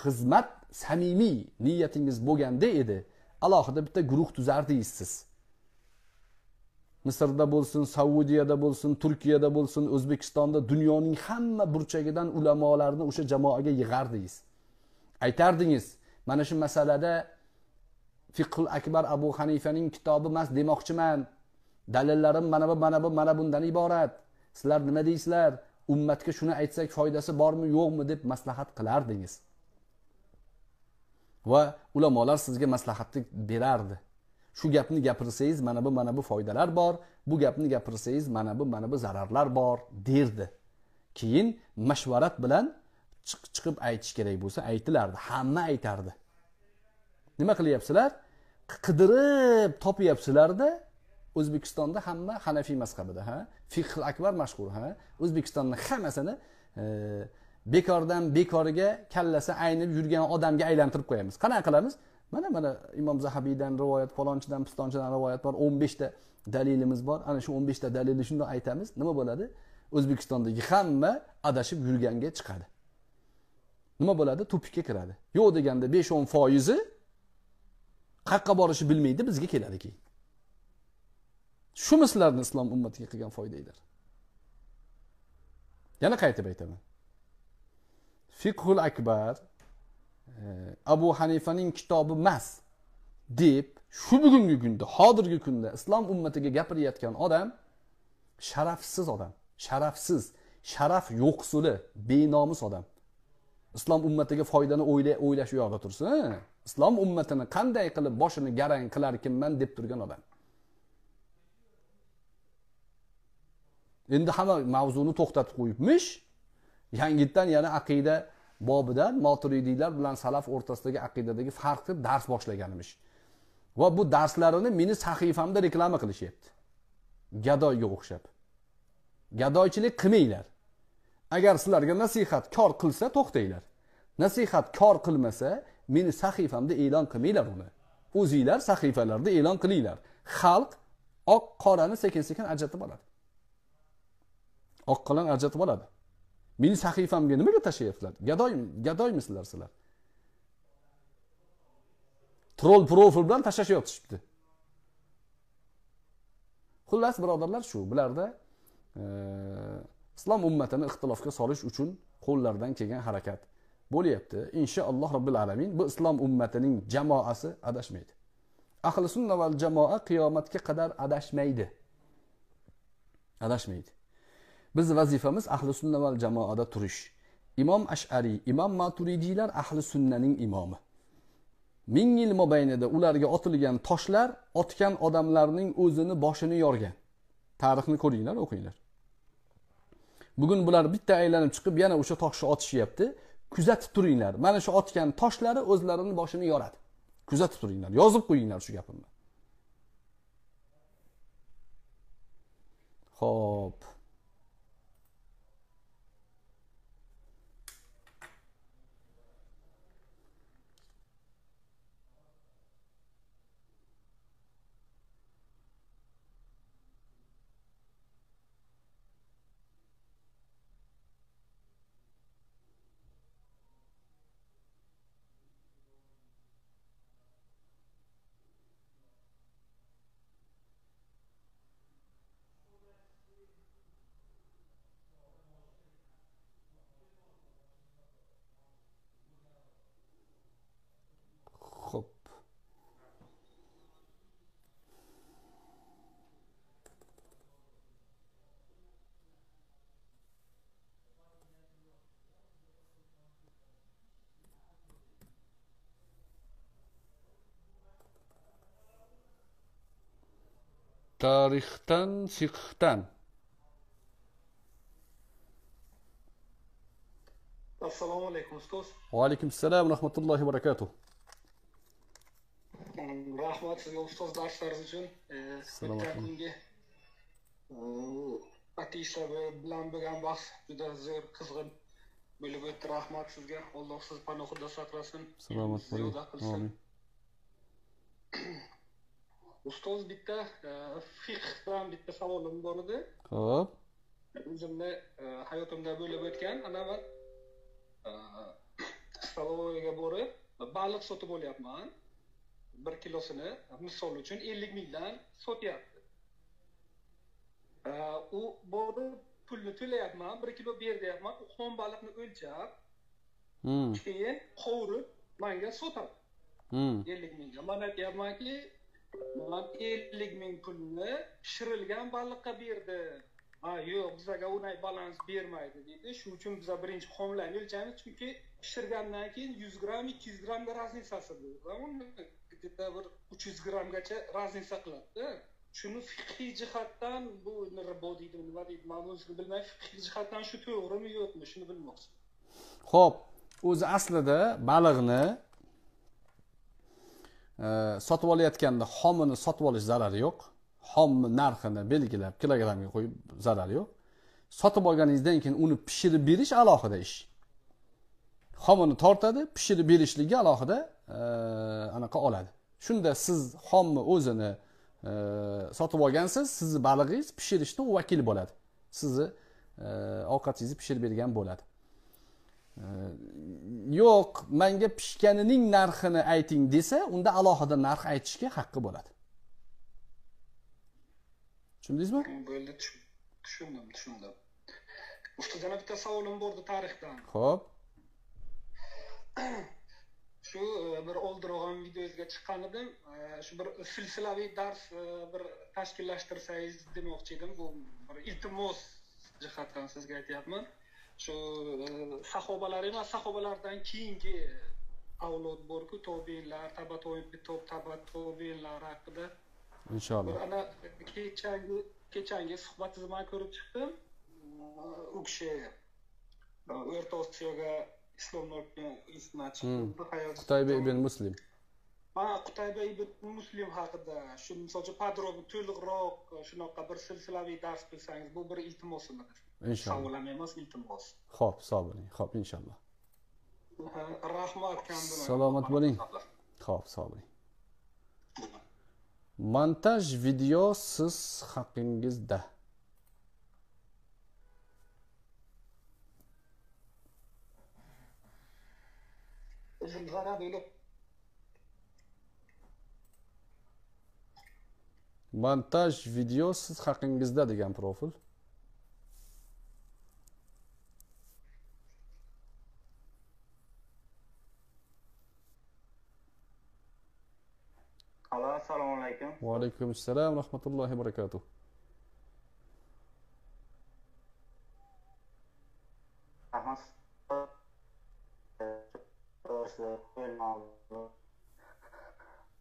S1: xizmat samimiy niyatingiz bo'lganda edi alohida bitta guruh tuzardingiz siz misrda bo'lsin saudiyada bo'lsin turkiyada bo'lsin o'zbekistonda dunyoning hamma burchagidan ulamolarni o'sha jamoaga yig'ardingiz aytardingiz mana shu masalada fiqul akbar abu hanifaning kitobi emas demoqchiman dalillarim mana bu mana bu mana bundan iborat sizlar nima deysizlar ummatga shuni aytsak foydasi bormi yo'qmi deb maslahat qilardingiz va ulamolar sizga maslahatni berardi shu gapni gapirsangiz mana bu mana bu foydalar bor bu gapni gapirsangiz mana bu mana bu zararlar bor derdi keyin mashvarat bilan chiqib aytish kerak bo'lsa aytilardi hamma aytardi nima qilyapsizlar qidirib topyapsizlarda o'zbekistonda hamma hanafiy mazhabida ha fihl akbar mashhur ha o'zbekistonni hammasini e, bekordan bekoriga kallasi aynib yurgan odamga aylantirib qo'yamiz qanaqa qilamiz mana mana imom zahabiydan rivoyat falonchidan pistonchidan rivoyat bor o'n beshta dalilimiz bor ana shu o'n beshta dalilni shundoq aytamiz nima bo'ladi o'zbekistondagi hamma adashib yurganga chiqadi nima bo'ladi tupikka kiradi yo'q deganda besh o'n foizi qayerqa borishni bilmaydi bizga keladi keyin shu mislarni islom ummatiga qilgan foydanglar yana qaytib aytaman fikhul akbar e, abu hanifaning kitobi emas deb shu bugungi kunda hozirgi kunda islom ummatiga gapirayotgan odam sharafsiz odam sharafsiz sharaf yo'qsuli benomus odam islom ummatiga foydani o'ylash u yoqda tursin islom ummatini qanday qilib boshini garang qilarkanman deb turgan odam endi hamma mavzuni to'xtatib qo'yibmish yangitdan yana aqida bobidan moturidiylar bilan salaf o'rtasidagi aqidadagi farq deb dars boshlaganmish va bu darslarini meni sahifamda reklama qilishyapti gadoyga o'xshab gadoychilik qilmanglar agar sizlarga nasihat kor qilsa to'xtanglar nasihat kor qilmasa meni sahifamda e'lon qilmanglar uni o'zinglar sahifalarda e'lon qilinglar xalq oq qorani sekin sekin ajratib oladi oq qalam ajratib oladi meni sahifamga nimaga tashlayapsizlar gadoy gadoymisizlar sizlar troll profil bilan tashlashyaptishibdi xullas birodarlar shu bularda e, islom ummatini ixtilofga solish uchun qo'llaridan kelgan harakat bo'lyapti inshaalloh robbil alamin bu islom ummatining jamoasi adashmaydi ahli sunna val jamoa qiyomatga qadar adashmaydi adashmaydi biz vazifamiz ahli sunna val jamoada turish imom ashariy imom maturidiylar ahli sunnaning imomi ming yil mobaynida ularga otilgan toshlar otgan odamlarning o'zini boshini yorgan tarixni ko'ringlar o'qinglar bugun bular bitta aylanib chiqib yana o'sha toshni otishyapti kuzatib turinglar mana shu otgan toshlari o'zlarini boshini yoradi kuzatib turinglar yozib qo'yinglar shu gapimni ho'p tarixdan chiqishdan
S3: السلام عليكم استاذ
S1: وعليكم السلام ورحمه الله وبركاته
S3: rahmat sizga ustoz darslaringiz uchun o'tgan atisa bilan bo'lgan bahs juda zo'r qiziq bo'lib o'tdi rahmat sizga alloh sizni panohida saqlasin salomat bo'ling qilsin ustoz bitta e, fiqdan bitta savolim bor edi ho'p o'zimni e, hayotimda bo'lib o'tgan anavi e, stоловойga borib baliq sotib olyapman bir kilosini misol uchun ellik mingdan sotyapti u borib pulni to'layapman bir kilo ber deyapman u xom baliqni o'lchab hmm. keyin qovurib manga sotadi hmm. ellik mingga man aytyapmanki ellik ming pulni pishirilgan baliqqa berdi ha yo'q bizaga unday balans bermaydi deydi shuning uchun biza birinchi homilani o'lchaymiz chunki pishirgandan keyin yuz gramm ikki yuz grammga разницасы где-то bir uch yuz grammgacha разница qiladida shuni fiqiy jihatdan bu ribo deydimi nima deydi man o'zim bilmay fiqiy jihatdan shu to'g'rimi yo'qmi shuni bilmoqchiman
S1: ho'p o'zi aslida baliqni sotib olayotganda xomini sotib olish zarari yo'q xomni narxini belgilab kilogrammga qo'yib zarari yo'q sotib olganingizdan keyin uni pishirib berish alohida ish xomini tortadi pishirib berishligi alohida anaqa oladi shunda siz xomni o'zini sotib olgansiz sizni balig'ingiz pishirishni u vakil bo'ladi sizni ovqatingizni pishirib bergan bo'ladi yo'q manga pishganining narxini ayting desa unda alohida narx aytishga haqqi bo'ladi
S3: tushundingizmi bo'ldi tushundim tushundim ustoz yana bitta savolim bordi tarixdan ho'p shu e, bir oldinroq videoyizga chiqqan edim shu bir silsilaviy dars e, bir tashkillashtirsangiz demoqchi edim bu bir iltimos jihatdan sizga aytyapman shu e, sahobalar emas sahobalardan keyingi e, avlod borku tobinlar taba taba tobinlar haqida inshaalloh ana kechangi kechangi suhbatingizni man ko'rib chiqdim e, u kishi o'rta osiyoga islom nurini hmm. hayot xutoybek ibn muslim ha qutayba ibn muslim haqida shu misol uchun подробно to'liqroq e, shunaqa bir silsilaviy dars qilsangiz bu bir iltimosimidir inshaalloh savolam emas iltimos
S1: ho'p sog' bo'ling ho'p inshaalloh
S3: rahmat salomat bo'ling
S1: ho'p sog' bo'ling montaj video siz haqingizda g'arab montaj video siz haqingizda degan profil
S2: alo assalomu alaykum va
S1: alaykum assalom rahmatullohi va barakatuh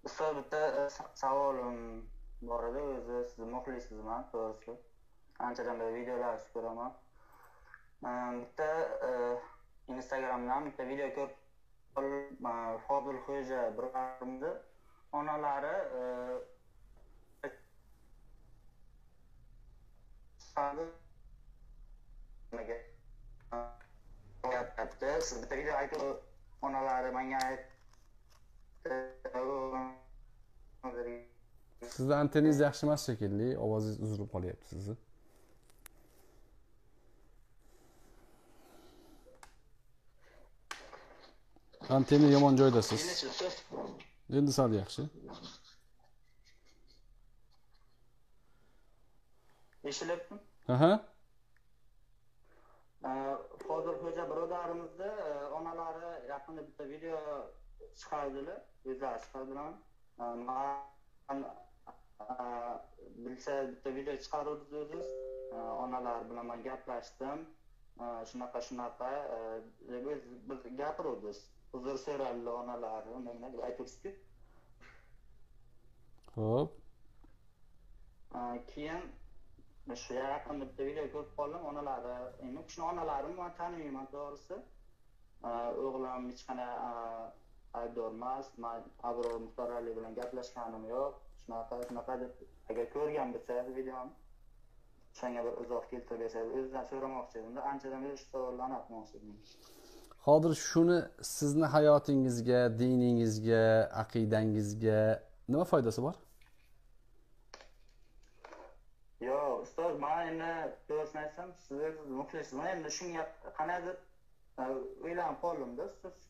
S2: ustoz bitta savolim borada o'zi sizni muxlisizman to'g'risi anchadan beri videolaringizni ko'raman bitta instagramdan bitta video ko'rib fozilxo'ja birodarimni onalari aytyapti siz bitta video aytib onalari manga aytdi
S1: Sizni anteningiz yaxshi emas shekilli, ovozingiz uzilib qolyapti sizni. Antenni yomon joydasiz. Endi sal yaxshi.
S2: Eshilyaptimi? Aha. Hozir xo'ja birodarimizni onalari yakında bir video çıkardılar, chiqardilar, açıkladılar. chiqardilar. Ee, bilsa bitta video chiqaruvdi o'ziz onalar bilan man gaplashdim shunaqa shunaqa deb biz gapiruvdiz uzr so'raldi onalar undan deb aytuvdizku ho'p keyin shu yaqinda bitta video ko'rib qoldim onalari endi u kishini onalarini man tanimayman to'g'risi o'g'lim hech qanday aybdor emas man abror muxtorali bilan gaplashganim yo'q shunaqa bunaqa deb agar ko'rgan bilsangiz videoni shanga bir izoh keltirib bersangiz o'zidan so'ramoqchi edim anchadan beri savollarni aytmoqchi edim
S1: hozir shuni sizni hayotingizga diningizga aqidangizga nima foydasi bor
S2: yo'q ustoz man endi to'g'risini aytsam siz muxlisman endi shunga qanaqadir e, o'ylanib qoldimda ustoz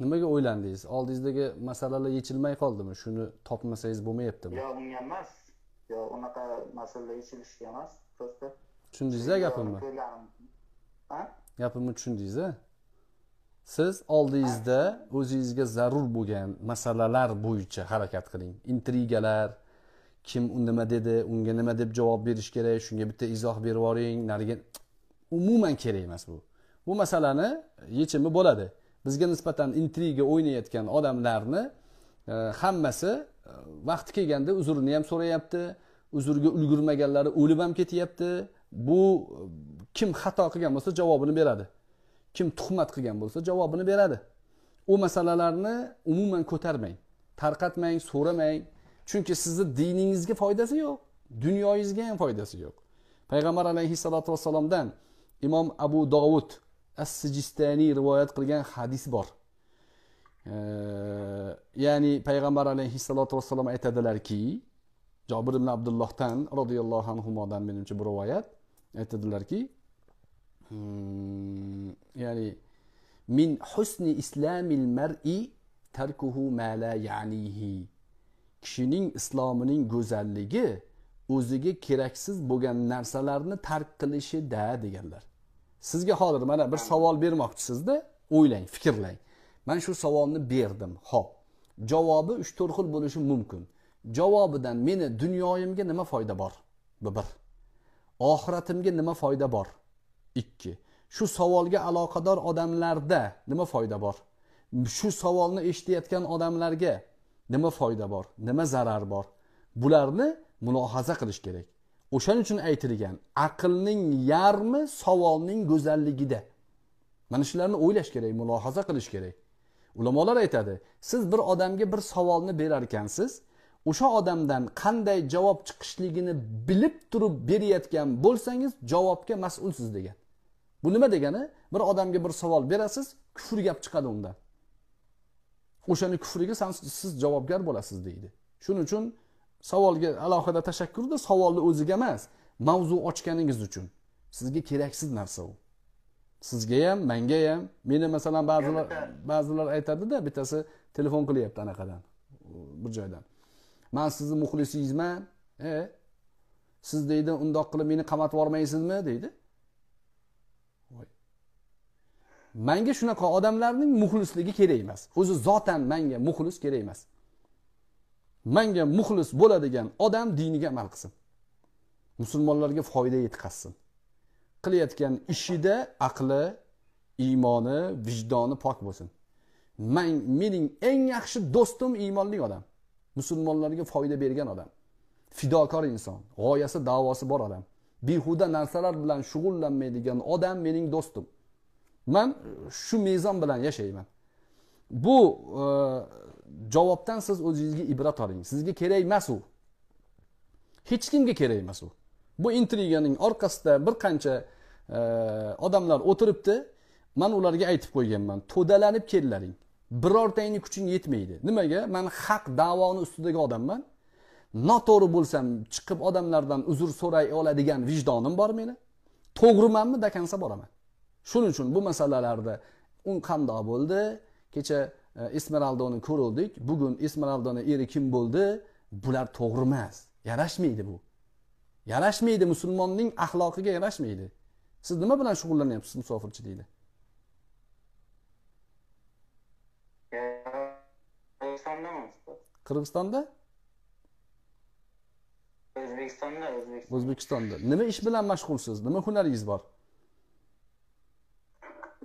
S1: nimaga o'ylandingiz oldingizdagi masalalar yechilmay qoldimi shuni topmasangiz bo'lmayaptimi yo'q
S2: unga emas yo'q unaqa masala yechilishga emas просто
S1: tushundingiz gapimni gapimni tushundingiz siz oldingizda o'zingizga zarur bo'lgan masalalar bo'yicha harakat qiling intrigalar kim nima dedi unga nima deb javob berish kerak shunga bitta izoh berib yuboring narigi umuman kerak emas bu bu masalani yechimi bo'ladi bizga nisbatan intriga o'ynayotgan odamlarni e, hammasi e, vaqti kelganda uzrni ham so'rayapti uzrga ulgurmaganlari o'lib ham ketyapti bu e, kim xato qilgan bo'lsa javobini beradi kim tuhmat qilgan bo'lsa javobini beradi u masalalarni umuman ko'tarmang tarqatmang so'ramang chunki sizni diningizga foydasi yo'q dunyoyingizga ham foydasi yo'q payg'ambar alayhissalotu vassalomdan imom abu dovud as sijistani rivoyat qilgan hadis bor ya'ni payg'ambar alayhissalotu vassalom aytadilarki jobir ibn abdullohdan roziyallohu anhudan menimcha bu rivoyat aytadilarki hmm, ya'ni min husni islamil mar'i tarkuhu ma la ya'nihi kishining islomining go'zalligi o'ziga keraksiz bo'lgan narsalarni tark qilishida deganlar sizga hozir mana bir savol bermoqchisizda o'ylang fikrlang man shu savolni berdim ho'p javobi uch to'rt xil bo'lishi mumkin javobidan meni dunyoyimga nima foyda bor bu bir oxiratimga nima foyda bor ikki shu savolga aloqador odamlarda nima foyda bor shu savolni eshitayotgan odamlarga nima foyda bor nima zarar bor bularni mulohaza qilish kerak o'shaning uchun aytilgan aqlning yarmi savolning go'zalligida mana shularni o'ylash kerak mulohaza qilish kerak ulamolar aytadi siz bir odamga bir savolni berar ekansiz o'sha odamdan qanday javob chiqishligini bilib turib berayotgan bo'lsangiz javobga mas'ulsiz degan bu nima degani bir odamga bir savol berasiz kufr gap chiqadi undan o'shani kufriga siz javobgar bo'lasiz deydi shuning uchun savolga alohida tashakkurda savolni o'ziga emas mavzu ochganingiz uchun sizga keraksiz narsa u sizga ham manga ham meni masalan ba'zilar ba'zilar aytadida bittasi telefon qilyapti anaqadan bir joydan man sizni muxlisingizman e siz deydi undoq qilib meni qamatib yubormaysizmi deydi manga shunaqa odamlarning muxlisligi kerak emas o'zi zotan manga muxlis kerak emas manga muxlis bo'ladigan odam diniga amal qilsin musulmonlarga foyda yetkazsin qilayotgan ishida aqli iymoni vijdoni pok bo'lsin man mening eng yaxshi do'stim iymonli odam musulmonlarga foyda bergan odam fidokor inson g'oyasi davosi bor odam behuda narsalar bilan shug'ullanmaydigan odam mening do'stim man shu mezon bilan yashayman bu e, javobdan siz o'zingizga ibrat oling sizga kerak emas u hech kimga kerak emas u bu intriganing orqasida bir qancha e, odamlar o'tiribdi man ularga aytib qo'yganman to'dalanib kellaring birortangni kuching yetmaydi nimaga man haq davoni ustidagi odamman noto'g'ri bo'lsam chiqib odamlardan uzr so'ray oladigan vijdonim bor meni to'g'rimanmi dakansa boraman shuning uchun bu masalalarda un qandoq bo'ldi kecha E, esmeraldoni ko'ruvdik bugun esmeraldani eri kim bo'ldi bular to'g'ri emas yarashmaydi bu yarashmaydi musulmonning axloqiga yarashmaydi siz nima bilan shug'ullanyapsiz musofirchilikda
S2: qirg'izistonda o'zbekistonda o'zbekistonda
S1: o'zbekistonda nima ish bilan mashg'ulsiz nima hunaringiz bor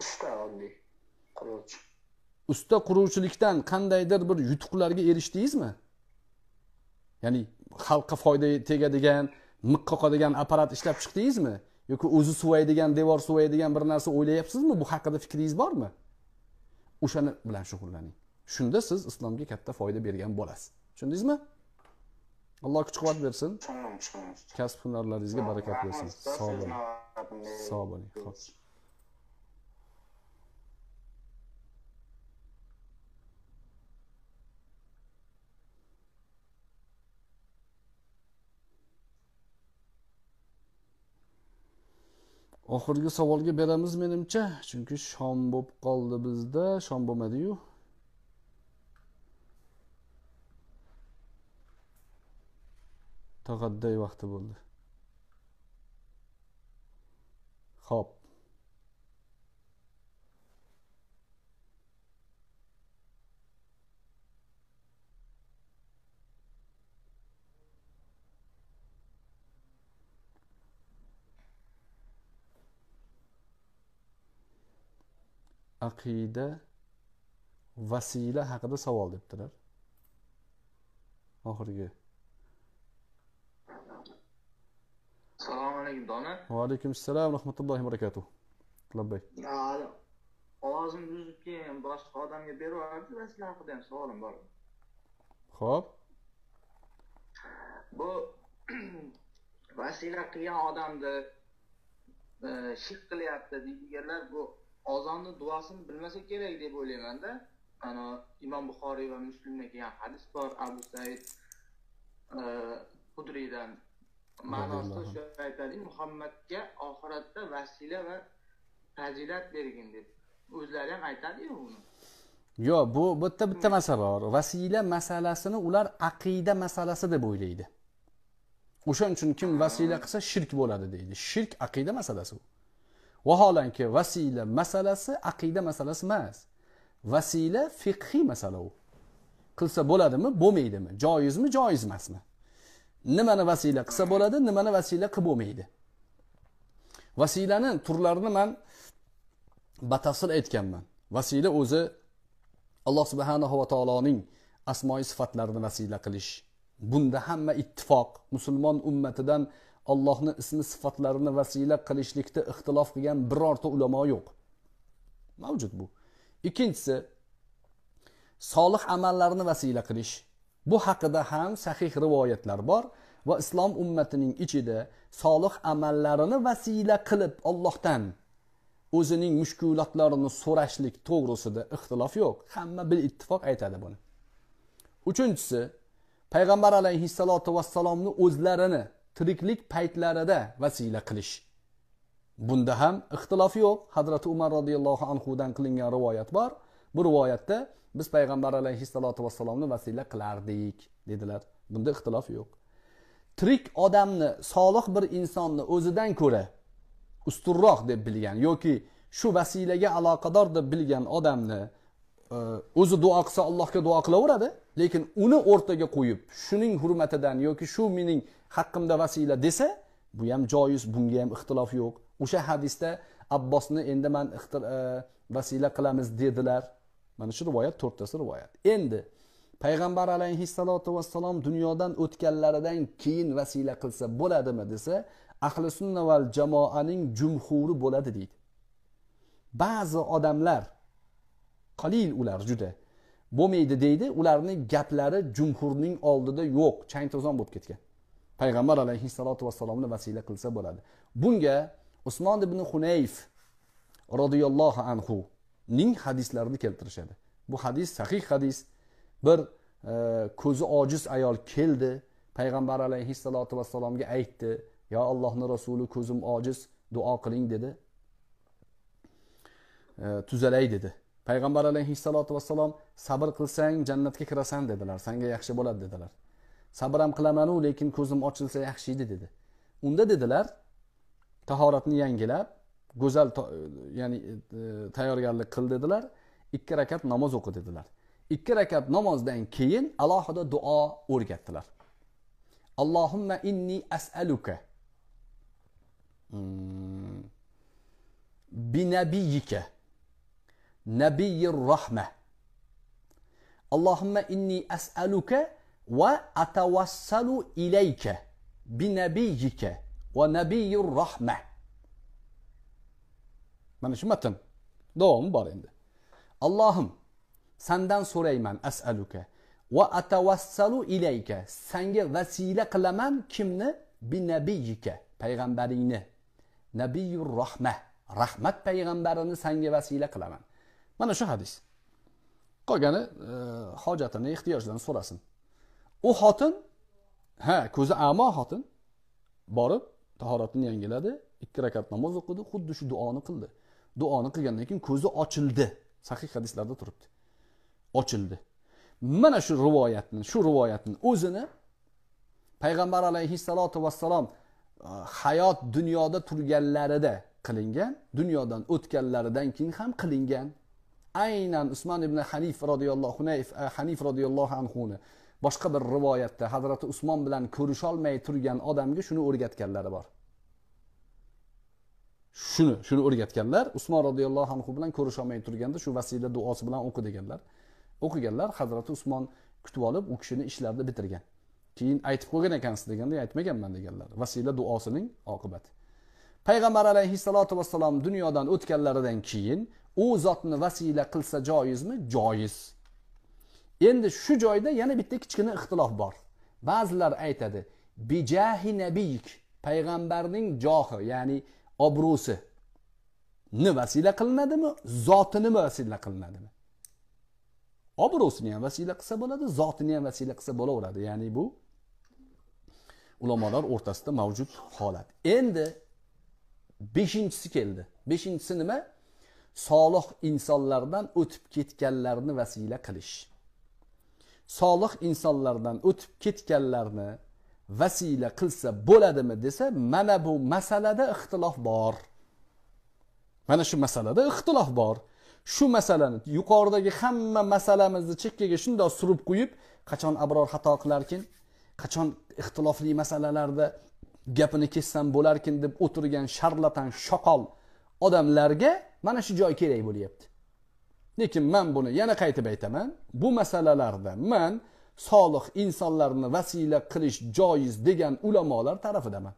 S3: ishda oddiy quruvchi
S1: usta quruvchilikdan qandaydir bir yutuqlarga erishdingizmi ya'ni xalqqa foyda tegadigan miq qoqadigan apparat ishlab chiqdingizmi yoki o'zi suvaydigan devor suvaydigan bir narsa o'ylayapsizmi bu haqida fikringiz bormi o'shani bilan shug'ullaning shunda siz islomga katta foyda bergan bo'lasiz tushundingizmi alloh kuch quvvat bersin kasb hunarlaringizga barakat bersin sog' bo'ling sog' bo'ling oxirgi savolga beramiz menimcha chunki shom bo'lib qoldi bizda shom bo'lmadiyu taqadday vaqti bo'ldi ho'p aqida vasila haqida savol debdilar oxirgi
S5: assalomu alaykum dona
S1: va alaykum assalom rahmatullohi barakatuh labbay
S5: ovozimni buzib keyin boshqa odamga berib yubordi va haqida ham savolim bor ho'p bu vasila qilgan odamni e, shirk qilyapti deydiganlar bu ozonni duosini bilmasa kerak deb o'ylaymanda ana imom buxoriy va muslimda kelgan hadis bor abu said hudriydan e, ma'nosida shu aytadi muhammadga oxiratda vasila va fazilat bergin deb o'zlari ham aytadiyu uni
S1: yo'q bu bitta bitta masala bor vasila masalasini ular aqida masalasi deb o'ylaydi o'shaning uchun kim vasila qilsa shirk bo'ladi deydi shirk aqida masalasi u vaholanki vasila masalasi aqida masalasi emas vasila fiqhiy masala u qilsa bo'ladimi bo'lmaydimi joizmi joiz emasmi nimani vasila qilsa bo'ladi nimani vasila qilib bo'lmaydi vasilani turlarini man batafsil aytganman vasila o'zi alloh subhanahu va taoloning asmoi sifatlarini vasila qilish bunda hamma ittifoq musulmon ummatidan allohni ismi sifatlarini vasila qilishlikda ixtilof qilgan birorta ulamo yo'q mavjud bu ikkinchisi solih amallarni vasila qilish bu haqida ham sahih rivoyatlar bor va islom ummatining ichida solih amallarini vasila qilib ollohdan o'zining mushkulotlarini so'rashlik to'g'risida ixtilof yo'q hamma bil ittifoq aytadi buni uchinchisi payg'ambar alayhissalotu vassalomni o'zlarini tiriklik paytlarida vasila qilish bunda ham ixtilof yo'q hazrati umar roziyallohu anhudan qilingan rivoyat bor bu rivoyatda biz payg'ambar alayhissalotu vassalomni vasila qilardik dedilar bunda ixtilof yo'q tirik odamni solih bir insonni o'zidan ko'ra ustunroq deb bilgan yoki shu vasilaga aloqador deb bilgan odamni o'zi duo qilsa allohga duo qilaveradi lekin uni o'rtaga qo'yib shuning hurmatidan yoki shu mening haqqimda vasila desa bu ham joiz bunga ham ixtilof yo'q o'sha hadisda abbosni endi man e, vasila qilamiz dedilar mana shu rivoyat to'rttasi rivoyat endi payg'ambar alayhissalotu vassalom dunyodan o'tganlaridan keyin vasila qilsa bo'ladimi desa ahli sunna val jamoaning jumhuri bo'ladi deydi ba'zi odamlar qalil ular juda bo'lmaydi deydi ularni gaplari jumhurning oldida yo'q chang to'zon bo'lib ketgan payg'ambar alayhissalotu vassalomni vasila qilsa bo'ladi bunga usmon ibn hunayf roziyallohu anhu ning hadislarini keltirishadi bu hadis sahih hadis bir e, ko'zi ojiz ayol keldi payg'ambar alayhissalotu vassalomga aytdi yo allohni rasuli ko'zim ojiz duo qiling dedi e, tuzalay dedi payg'ambar alayhissalotu vassalom sabr qilsang jannatga kirasan dedilar sanga yaxshi bo'ladi dedilar sabr ham qilamanu lekin ko'zim ochilsa yaxshi edi dedi unda dedilar tahoratni yangilab go'zal ya'ni e, tayyorgarlik qil dedilar ikki rakat namoz o'qi dedilar ikki rakat namozdan keyin alohida duo o'rgatdilar allohimma inni asaluka hmm, binabiyika nabiyir rohma allohimma inni as'aluka va atavassalu ilayka bi nabiyika va nabiyir mana shu matn davomi bor endi allohim sandan so'rayman as'aluka va atavassalu ilayka sanga vasila qilaman kimni bi nabiyika payg'ambaringni nabiyur rahma rahmat payg'ambarini sanga vasila qilaman mana shu hadis qolgani e, hojatini ehtiyojlarini so'rasin u xotin ha ko'zi amo xotin borib tahoratini yangiladi ikki rakat namoz o'qidi xuddi shu duoni qildi duoni qilgandan keyin ko'zi ochildi sahih hadislarda turibdi ochildi mana shu rivoyatni shu rivoyatni o'zini payg'ambar alayhissalotu vassalom e, hayot dunyoda turganlarida qilingan dunyodan o'tganlaridan keyin ham qilingan aynan usmon ibn hanif roziyallohu hunayf eh, hanif roziyallohu anhuni boshqa bir rivoyatda hazrati usmon bilan ko'risholmay turgan odamga shuni o'rgatganlari bor shuni shuni o'rgatganlar usmon roziyallohu anhu bilan ko'risholmay turganda shu vasila duosi bilan o'qi deganlar o'qiganlar hazrati usmon kutib olib u kishini ishlarini bitirgan keyin aytib qo'ygan ekansiz deganda aytmaganman deganlar vasila duosining oqibati payg'ambar alayhissalotu vassalom dunyodan o'tganlaridan keyin u zotni vasila qilsa joizmi joiz endi shu joyda yana bitta kichkina ixtilof bor ba'zilar aytadi bijahi nabiyk payg'ambarning johi ya'ni obro'si ni vasila qilinadimi zotini vasila qilinadimi obro'sini ham vasila qilsa bo'ladi zotini ham vasila qilsa bo'laveradi ya'ni bu ulamolar o'rtasida mavjud holat endi beshinchisi keldi beshinchisi nima solih insonlardan o'tib ketganlarni vasila qilish solih insonlardan o'tib ketganlarni vasila qilsa bo'ladimi desa mana bu masalada ixtilof bor mana shu masalada ixtilof bor shu masalani yuqoridagi hamma masalamizni chekkaga shundoq surib qo'yib qachon abror xato qilarkin qachon ixtilofli masalalarda gapini kessam bo'larkin deb o'tirgan sharlatan shoqol odamlarga mana shu joy kerak bo'lyapti lekin man buni yana qaytib aytaman bu masalalarda man solih insonlarni vasila qilish joiz degan ulamolar tarafidaman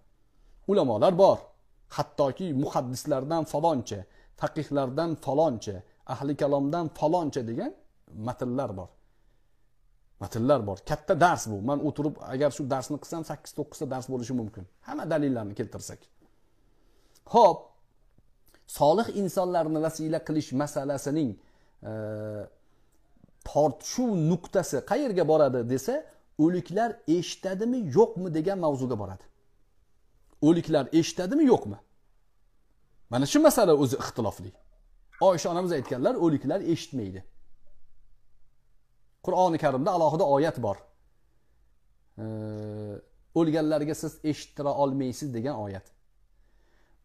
S1: ulamolar bor hattoki muhaddislardan faloncha faqihlardan faloncha ahli kalomdan faloncha degan matnlar bor matnlar bor katta dars bu man o'tirib agar shu darsni qilsam sakkiz to'qqizta dars bo'lishi mumkin hamma dalillarni keltirsak ho'p solih insonlarni vasila qilish masalasining e, tortishuv nuqtasi qayerga boradi desa o'liklar eshitadimi yo'qmi degan mavzuga boradi o'liklar eshitadimi yo'qmi mana shu masala o'zi ixtilofli oysha onamiz aytganlar o'liklar eshitmaydi qur'oni karimda alohida oyat bor e, o'lganlarga siz eshittira olmaysiz degan oyat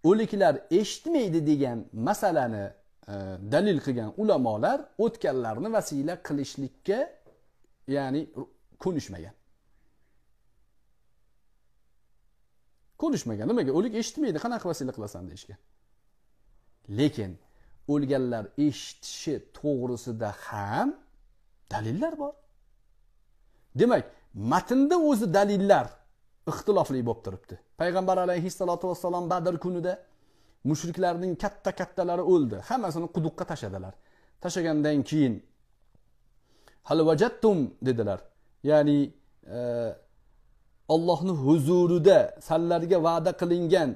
S1: o'liklar eshitmaydi degan masalani e, dalil qilgan ulamolar o'tganlarni vasila qilishlikka ya'ni ko'nishmagan ko'nishmagan nimaga o'lik eshitmaydi qanaqa vasila qilasan deyishgan lekin o'lganlar eshitishi to'g'risida ham dalillar bor demak matnda o'zi dalillar ixtilofli bo'lib turibdi payg'ambar alayhissalotu vassalom badr kunida mushriklarning katta kattalari o'ldi hammasini quduqqa tashladilar tashlagandan keyin halvajattum dedilar ya'ni ollohni e, huzurida sanlarga va'da qilingan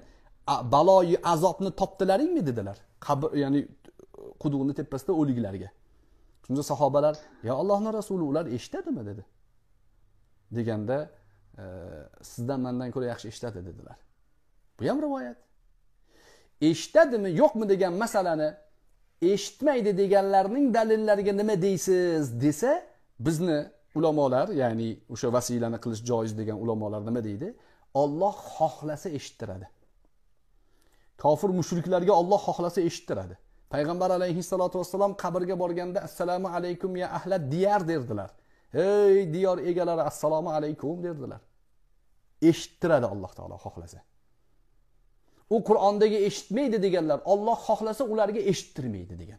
S1: baloyi azobni topdilaringmi dedilar qabr ya'ni quduqni tepasida o'liklarga shunda sahobalar yo allohni rasuli ular eshitadimi dedi deganda sizdan mandan ko'ra yaxshi eshitadi dedilar bu ham rivoyat eshitadimi yo'qmi degan masalani eshitmaydi deganlarning dalillariga nima deysiz desa bizni ulamolar ya'ni o'sha vasilani qilish joiz degan ulamolar nima deydi olloh xohlasa eshittiradi kofir mushriklarga olloh xohlasa eshittiradi payg'ambar alayhissalotu vassalom qabrga borganda assalomu alaykum ya ahlat diyar derdilar hey diyor egalari assalomu alaykum derdilar eshittiradi alloh taolo xohlasa u qur'ondagi eshitmaydi deganlar olloh xohlasa ularga eshittirmaydi degan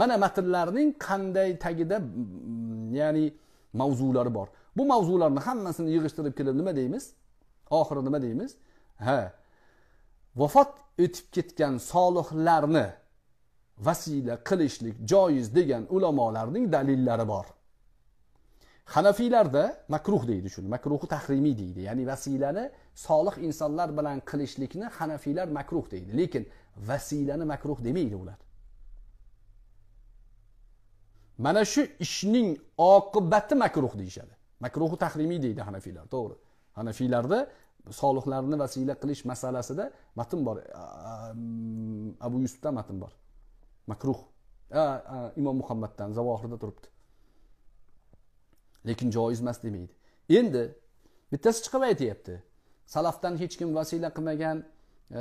S1: mana matnlarning qanday tagida mm, ya'ni mavzulari bor bu mavzularni hammasini yig'ishtirib kelib nima deymiz oxiri nima deymiz ha vafot etib ketgan solihlarni vasila qilishlik joiz degan ulamolarning dalillari bor hanafiylarda makruh deydi shuni makruhi tahrimiy deydi ya'ni vasilani solih insonlar bilan qilishlikni hanafiylar makruh deydi lekin vasilani makruh demaydi ular mana shu ishning oqibati makruh deyishadi makruhi tahrimiy deydi hanafiylar to'g'ri hanafiylarda solihlarni vasila qilish masalasida matn bor abu yusufdan matn bor makruh imom muhammaddan zavohirda turibdi lekin joiz emas demaydi endi bittasi chiqib aytyapti salafdan hech kim vasila qilmagan e,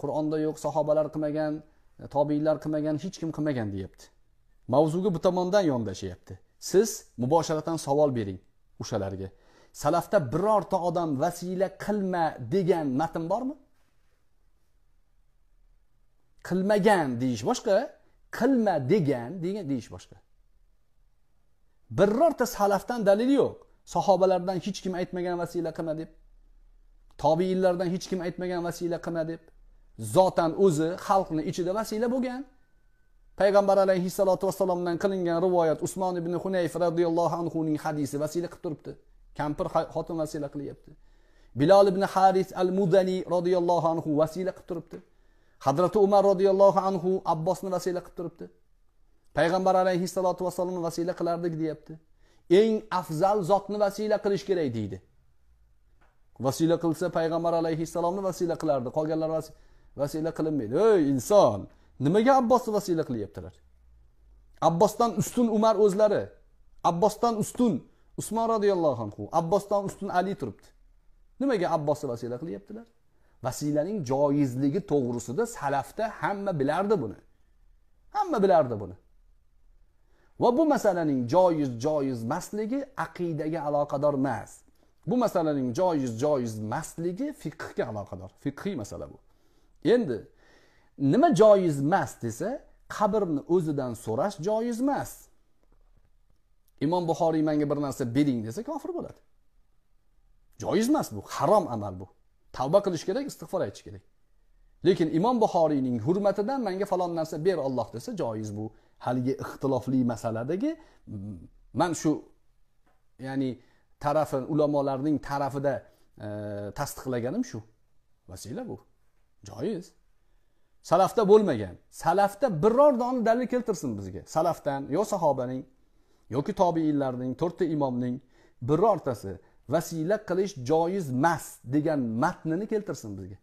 S1: qur'onda yo'q sahobalar qilmagan e, tobiiylar qilmagan hech kim qilmagan deyapti mavzuga bu tomondan yondashyapti siz mubosharatan savol bering o'shalarga salafda birorta odam vasila qilma degan matn bormi qilmagan deyish boshqa qilma degan degan deyish boshqa birorta salafdan dalil yo'q sahobalardan hech kim aytmagan vasila qilma deb tobiinlardan hech kim aytmagan vasila qilma deb zotan o'zi xalqni ichida vasila bo'lgan payg'ambar alayhissalotu vassalomdan qilingan rivoyat usmon ibn hunayf roziyallohu anhuning hadisi vasila qilib turibdi kampir xotin vasila qilyapti bilol ibn haris al mudaniy roziyallohu anhu vasila qilib turibdi hadrati umar roziyallohu anhu abbosni vasila qilib turibdi payg'ambar alayhissalotu vassalomni vasila qilardik deyapti eng afzal zotni vasila qilish kerak deydi vasila qilsa payg'ambar alayhissalomni vasila qilardi qolganlar vasila qilinmaydi ey inson nimaga abbosni vasila qilyaptilar abbosdan ustun umar o'zlari abbosdan ustun usmon roziyallohu anhu abbosdan ustun ali turibdi nimaga abbosni vasila qilyaptilar vasilaning joizligi to'g'risida salafda hamma bilardi buni hamma bilardi buni va bu masalaning joiz joiz emasligi aqidaga aloqador emas bu masalaning joiz joiz emasligi fiqhga aloqador fiqhiy masala bu endi nima joiz emas desa qabrni o'zidan so'rash joiz emas imom buxoriy manga bir narsa bering desa kofir bo'ladi joiz emas bu harom amal bu tavba qilish kerak istig'for aytish kerak lekin imom buxoriyning hurmatidan manga falon narsa ber olloh desa joiz bu haligi ixtilofli masaladagi man shu ya'ni tarafi ulamolarning tarafida e, tasdiqlaganim shu vasila bu joiz salafda bo'lmagan salafda biror dona dalil keltirsin bizga salafdan yo sahobaning yoki tobeinlarning to'rtta imomning birortasi vasila qilish joiz emas degan matnini keltirsin bizga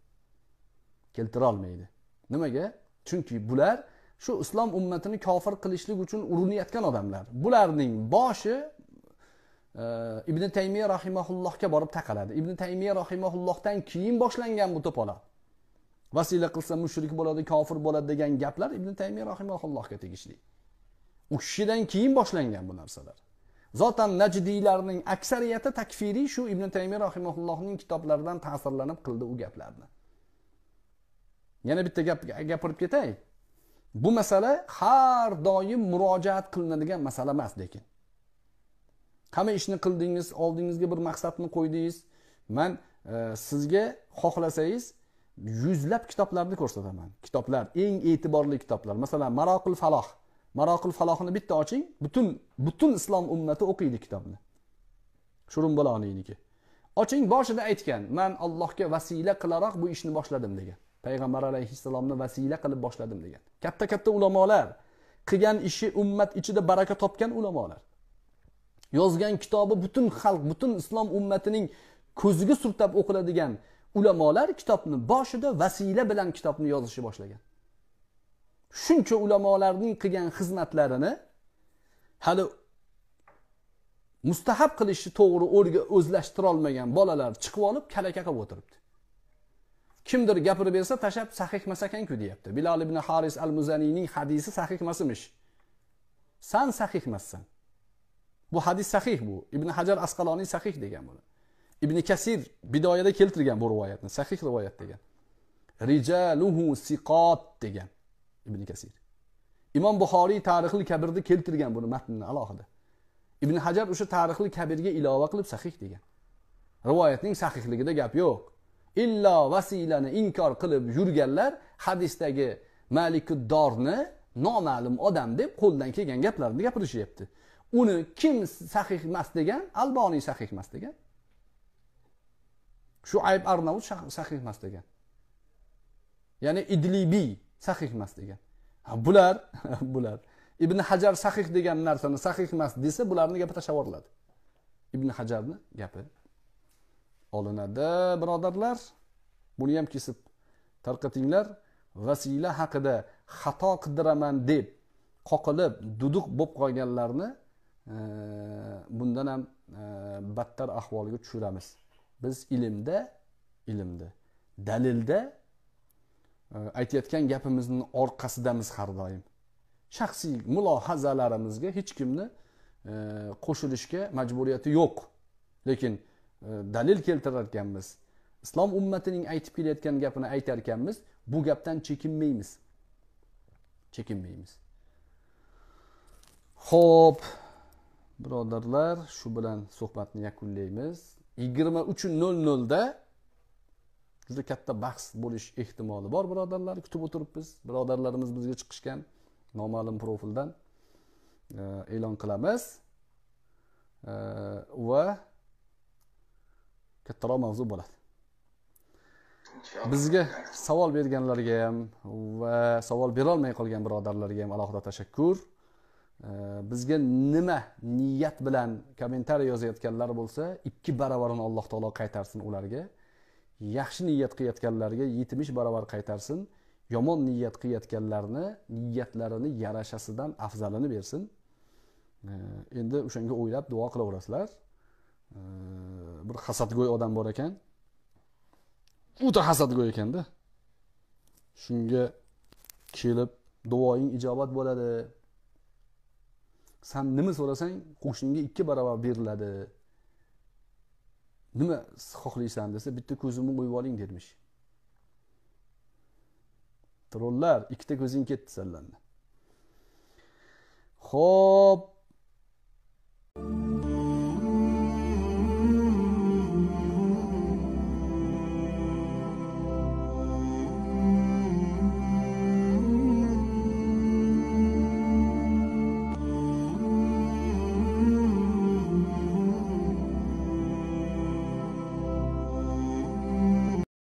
S1: keltirolmaydi nimaga chunki bular shu islom ummatini kofir qilishlik uchun urinayotgan odamlar bularning boshi e, ibn taymiya rahimaullohga borib taqaladi ibn taymiya rahimaullohdan keyin boshlangan bu to'polon vasila qilsa mushrik bo'ladi kofir bo'ladi degan gaplar ibn taymiya rahimaullohga tegishli u kishidan keyin boshlangan bu narsalar zotan najdiylarning aksariyati takfiriy shu ibn taymiya rahimaullohning kitoblaridan ta'sirlanib qildi u gaplarni yana bitta gap gapirib ketay bu masala har doim murojaat qilinadigan masala emas lekin hamma ishni qildingiz oldingizga bir maqsadni qo'ydingiz man e, sizga xohlasangiz yuzlab kitoblarni ko'rsataman kitoblar eng e'tiborli kitoblar masalan maroqil faloh maroqil falohni bitta oching butun butun islom ummati o'qiydi kitobni shurunbaloniniki oching boshida aytgan man allohga vasila qilaroq bu ishni boshladim degan payg'ambar alayhissalomni vasila qilib boshladim degan katta katta ulamolar qilgan ishi ummat ichida baraka topgan ulamolar yozgan kitobi butun xalq butun islom ummatining ko'ziga surtab o'qiladigan ulamolar kitobni boshida vasila bilan kitobni yozishni boshlagan shuncha ulamolarning qilgan xizmatlarini hali mustahab qilishni to'g'ri o'zlashtirolmagan bolalar chiqib olib kalaka qilib o'tiribdi kimdir gapirib bersa tashlab sahih emas ekanku deyapti bilol ibn haris al muzaniyning hadisi sahih emas emish san sahih emassan bu hadis sahih bu ibn hajar asqaloniy sahih degan buni ibn kasir bidoyada keltirgan bu rivoyatni sahih rivoyat degan rijaluhu siqot degan ibn kasir imom buxoriy tarixli kabirni keltirgan buni matnni alohida ibn hajar o'sha tarixli kabirga ilova qilib sahih degan rivoyatning sahihligida gap yo'q illo vasilani inkor qilib yurganlar hadisdagi malikuddorni noma'lum odam deb qo'ldan kelgan gaplarni gapirishyapti uni kim sahih emas degan alboniy sahih emas degan shu ayb arnavut sahih emas degan ya'ni idlibiy sahih emas degan bular bular ibn hajar sahih degan narsani sahih emas desa bularni gapi tashlab yuboriladi ibn hajarni gapi olinadi birodarlar buni ham kesib tarqatinglar vasila haqida xato qidiraman deb qoqilib duduq bo'lib qolganlarni e, bundan ham e, battar ahvolga tushiramiz biz ilmda ilmda dalilda e, aytayotgan gapimizni orqasidamiz har doim shaxsiy mulohazalarimizga hech kimni e, qo'shilishga majburiyati yo'q lekin Э, dalil keltirar ekanmiz islom ummatining aytib kelayotgan gapini aytar ekanmiz bu gapdan chekinmaymiz chekinmaymiz ho'p birodarlar shu bilan suhbatni yakunlaymiz yigirma uch nol nolda juda katta bahs bo'lish ehtimoli bor birodarlar kutib o'tiribmiz birodarlarimiz bizga chiqishgan noma'lum profildan e, e'lon qilamiz e, va kattaroq mavzu bo'ladi bizga savol berganlarga ham va savol berolmay qolgan birodarlarga ham alohida tashakkur bizga nima niyat bilan kommentariy yozayotganlar bo'lsa ikki baravarini alloh taolo qaytarsin ularga yaxshi niyat qilayotganlarga yetmish baravar qaytarsin yomon niyat qilayotganlarni niyatlarini yarashasidan afzalini bersin endi o'shanga o'ylab duo qilaverasizlar bir hasadgo'y odam bor ekan o'ta hasadgo'y ekanda shunga kelib duoing ijobat bo'ladi san nima so'rasang qo'shningga ikki barobar beriladi nima xohlaysan desa bitta ko'zimni qo'yib oling dermish trollar ikkita ko'zing ketdi sanlarni ho'p